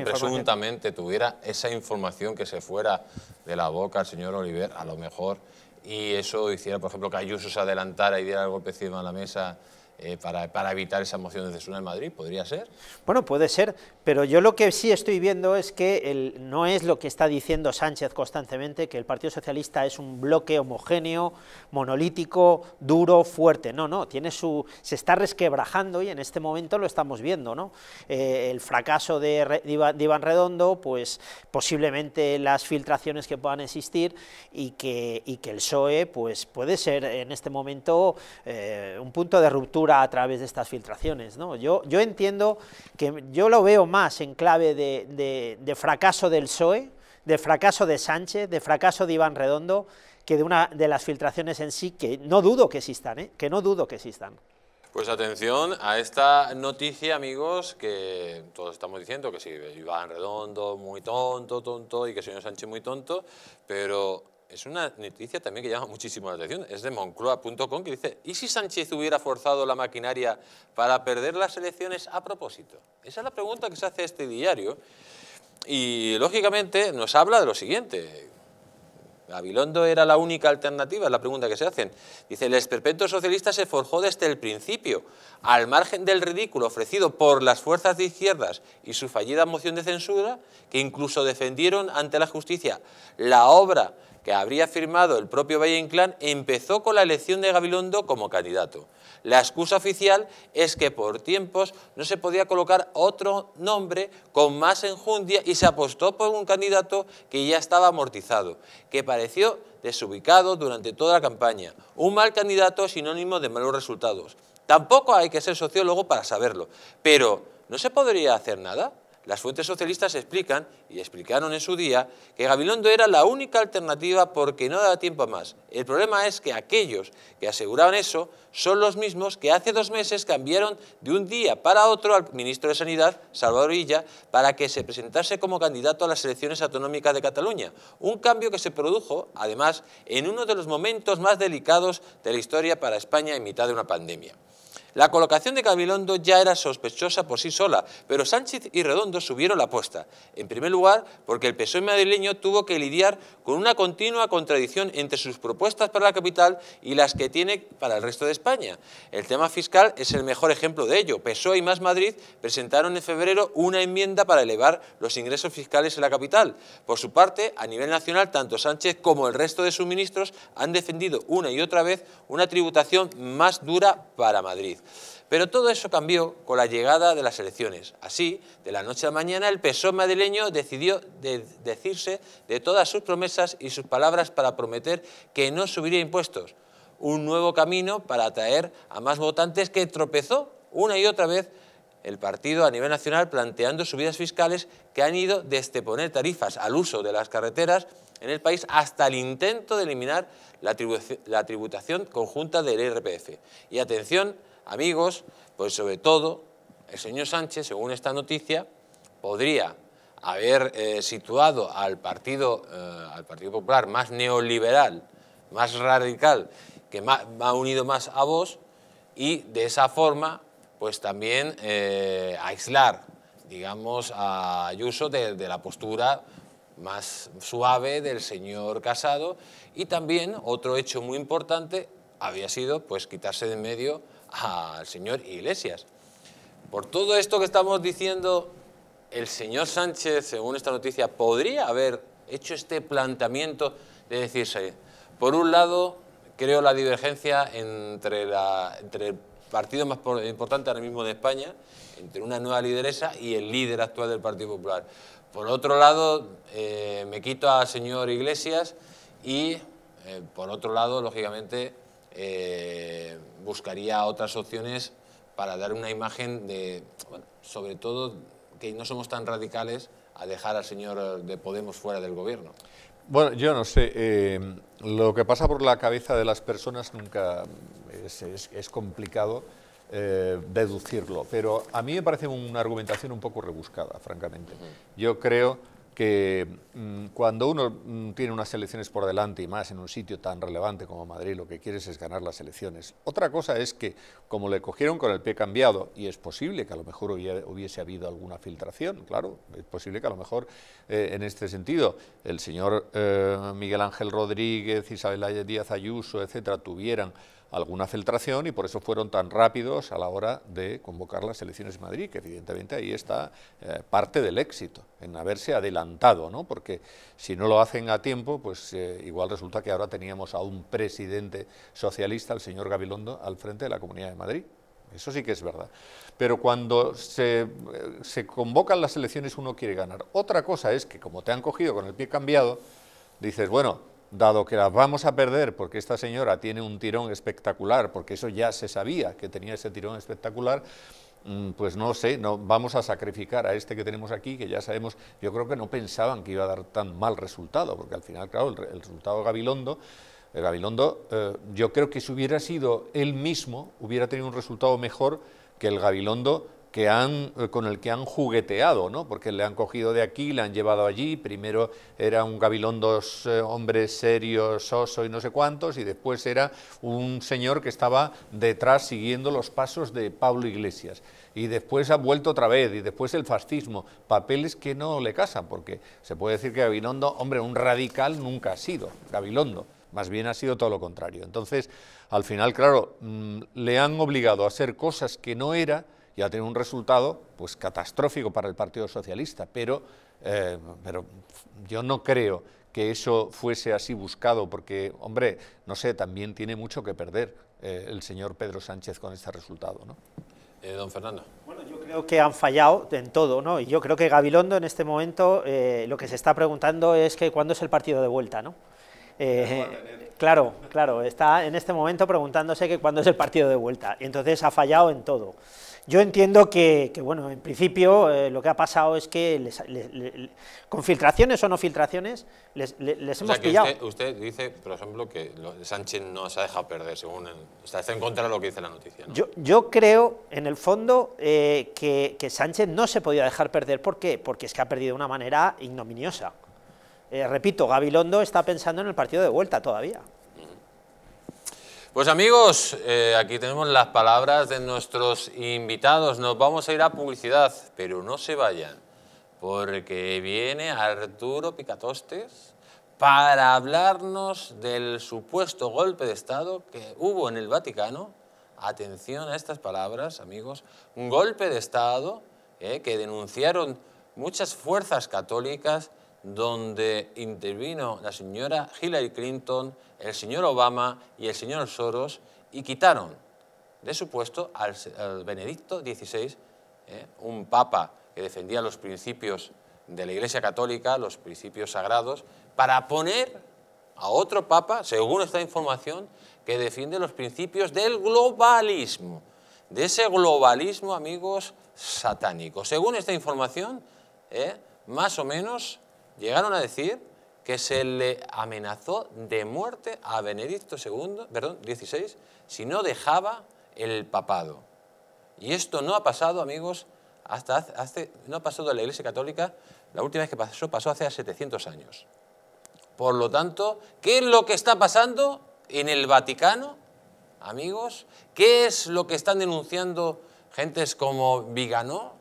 presuntamente tuviera esa información que se fuera de la boca al señor Oliver, a lo mejor, y eso hiciera, por ejemplo, que Ayuso se adelantara y diera el golpe encima de la mesa eh, para, evitar esa moción de censura en Madrid? ¿Podría ser? Bueno, puede ser, pero yo lo que sí estoy viendo es que no es lo que está diciendo Sánchez constantemente, que el Partido Socialista es un bloque homogéneo, monolítico, duro, fuerte. No, no, tiene su, se está resquebrajando y en este momento lo estamos viendo. ¿no? Eh, el fracaso de, Iván, Redondo, pues posiblemente las filtraciones que puedan existir y que, el PSOE pues, puede ser en este momento eh, un punto de ruptura a través de estas filtraciones. ¿no? Yo, yo entiendo que yo lo veo más en clave de, fracaso del PSOE, de fracaso de Sánchez, de fracaso de Iván Redondo, que de una de las filtraciones en sí, que no dudo que existan, ¿eh? que no dudo que existan. Pues atención a esta noticia, amigos, que todos estamos diciendo que sí, Iván Redondo muy tonto, tonto, y que señor Sánchez muy tonto, pero es una noticia también que llama muchísimo la atención, es de moncloa.com que dice, ¿y si Sánchez hubiera forzado la maquinaria para perder las elecciones a propósito? Esa es la pregunta que se hace este diario y lógicamente nos habla de lo siguiente, Gabilondo era la única alternativa, es la pregunta que se hacen. Dice, el esperpento socialista se forjó desde el principio, al margen del ridículo ofrecido por las fuerzas de izquierdas y su fallida moción de censura, que incluso defendieron ante la justicia la obra que habría firmado el propio Valle Inclán, empezó con la elección de Gabilondo como candidato. La excusa oficial es que por tiempos no se podía colocar otro nombre con más enjundia y se apostó por un candidato que ya estaba amortizado, que pareció desubicado durante toda la campaña. Un mal candidato sinónimo de malos resultados. Tampoco hay que ser sociólogo para saberlo, pero ¿no se podría hacer nada? Las fuentes socialistas explican, y explicaron en su día, que Gabilondo era la única alternativa porque no daba tiempo a más. El problema es que aquellos que aseguraban eso son los mismos que hace dos meses cambiaron de un día para otro al ministro de Sanidad, Salvador Illa, para que se presentase como candidato a las elecciones autonómicas de Cataluña. Un cambio que se produjo, además, en uno de los momentos más delicados de la historia para España en mitad de una pandemia. La colocación de Gabilondo ya era sospechosa por sí sola, pero Sánchez y Redondo subieron la apuesta. En primer lugar, porque el PSOE madrileño tuvo que lidiar con una continua contradicción entre sus propuestas para la capital y las que tiene para el resto de España. El tema fiscal es el mejor ejemplo de ello. PSOE y Más Madrid presentaron en febrero una enmienda para elevar los ingresos fiscales en la capital. Por su parte, a nivel nacional, tanto Sánchez como el resto de sus ministros han defendido una y otra vez una tributación más dura para Madrid. Pero todo eso cambió con la llegada de las elecciones. Así, de la noche a la mañana, el PSOE madrileño decidió decirse de todas sus promesas y sus palabras para prometer que no subiría impuestos. Un nuevo camino para atraer a más votantes que tropezó una y otra vez el partido a nivel nacional planteando subidas fiscales que han ido desde poner tarifas al uso de las carreteras en el país hasta el intento de eliminar la, tributación conjunta del IRPF. Y atención, amigos, pues sobre todo el señor Sánchez, según esta noticia, podría haber eh, situado al partido, eh, al partido Popular más neoliberal, más radical, que más, ha unido más a vos y de esa forma pues también eh, aislar, digamos, a Ayuso de, de la postura más suave del señor Casado y también otro hecho muy importante había sido pues quitarse de en medio al señor Iglesias. Por todo esto que estamos diciendo, el señor Sánchez, según esta noticia, podría haber hecho este planteamiento de decirse, por un lado, creo la divergencia entre, la, entre el partido más importante ahora mismo de España, entre una nueva lideresa y el líder actual del Partido Popular. Por otro lado, eh, me quito al señor Iglesias y, eh, por otro lado, lógicamente, eh, buscaría otras opciones para dar una imagen de, sobre todo, que no somos tan radicales a dejar al señor de Podemos fuera del gobierno. Bueno, yo no sé. Eh, lo que pasa por la cabeza de las personas nunca es, complicado eh, deducirlo, pero a mí me parece una argumentación un poco rebuscada, francamente. Yo creo que Mm, cuando uno mm, tiene unas elecciones por delante y más en un sitio tan relevante como Madrid, lo que quieres es ganar las elecciones. Otra cosa es que, como le cogieron con el pie cambiado, y es posible que a lo mejor hubiese habido alguna filtración, claro, es posible que a lo mejor eh, en este sentido el señor eh, Miguel Ángel Rodríguez, Isabel Díaz Ayuso, etcétera, tuvieran alguna filtración y por eso fueron tan rápidos a la hora de convocar las elecciones de Madrid, que evidentemente ahí está eh, parte del éxito, en haberse adelantado, ¿no? Porque que si no lo hacen a tiempo, pues eh, igual resulta que ahora teníamos a un presidente socialista, el señor Gabilondo, al frente de la Comunidad de Madrid. Eso sí que es verdad. Pero cuando se, eh, se convocan las elecciones uno quiere ganar. Otra cosa es que como te han cogido con el pie cambiado, dices, bueno, dado que las vamos a perder porque esta señora tiene un tirón espectacular, porque eso ya se sabía que tenía ese tirón espectacular, Mm, pues no sé, no, vamos a sacrificar a este que tenemos aquí, que ya sabemos, yo creo que no pensaban que iba a dar tan mal resultado, porque al final, claro, el, el resultado de Gabilondo, el Gabilondo, eh, yo creo que si hubiera sido él mismo, hubiera tenido un resultado mejor que el Gabilondo han, eh, con el que han jugueteado, ¿no? porque le han cogido de aquí, le han llevado allí, primero era un Gabilondo eh, hombre serio, soso y no sé cuántos, y después era un señor que estaba detrás siguiendo los pasos de Pablo Iglesias. Y después ha vuelto otra vez, y después el fascismo, papeles que no le casan, porque se puede decir que Gabilondo, hombre, un radical nunca ha sido, Gabilondo más bien ha sido todo lo contrario. Entonces, al final, claro, mm, le han obligado a hacer cosas que no era, y ha tenido un resultado pues, catastrófico para el Partido Socialista, pero, eh, pero yo no creo que eso fuese así buscado, porque, hombre, no sé, también tiene mucho que perder eh, el señor Pedro Sánchez con este resultado, ¿no? Eh, don Fernando. Bueno, yo creo que han fallado en todo, ¿no? Y yo creo que Gabilondo en este momento lo que se está preguntando es que cuándo es el partido de vuelta, ¿no? claro, claro, está en este momento preguntándose que cuándo es el partido de vuelta. Y entonces ha fallado en todo. Yo entiendo que, bueno, en principio eh, lo que ha pasado es que con filtraciones o no filtraciones les, hemos o sea, que pillado. Usted, dice, por ejemplo, que Sánchez no se ha dejado perder, según está en contra de lo que dice la noticia. Yo, yo creo, en el fondo, eh, que, Sánchez no se podía dejar perder. ¿Por qué? Porque es que ha perdido de una manera ignominiosa. Eh, repito, Gabilondo está pensando en el partido de vuelta todavía. Pues amigos, eh, aquí tenemos las palabras de nuestros invitados. Nos vamos a ir a publicidad, pero no se vayan, porque viene Arturo Picatostes para hablarnos del supuesto golpe de Estado que hubo en el Vaticano. Atención a estas palabras, amigos. Un golpe de Estado eh, que denunciaron muchas fuerzas católicas donde intervino la señora Hillary Clinton, el señor Obama y el señor Soros y quitaron de su puesto al, Benedicto XVI, ¿eh? un papa que defendía los principios de la Iglesia Católica, los principios sagrados, para poner a otro papa, según esta información, que defiende los principios del globalismo, de ese globalismo, amigos, satánico. Según esta información, ¿eh? más o menos llegaron a decir que se le amenazó de muerte a Benedicto II, perdón, XVI, si no dejaba el papado. Y esto no ha pasado, amigos, hasta no ha pasado en la Iglesia Católica, la última vez que pasó, pasó hace 700 años. Por lo tanto, ¿qué es lo que está pasando en el Vaticano, amigos? ¿Qué es lo que están denunciando gentes como Viganó?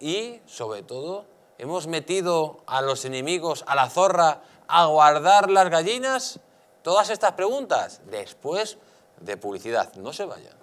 Y, sobre todo, hemos metido a los enemigos, a la zorra, a guardar las gallinas? Todas estas preguntas después de publicidad. No se vayan.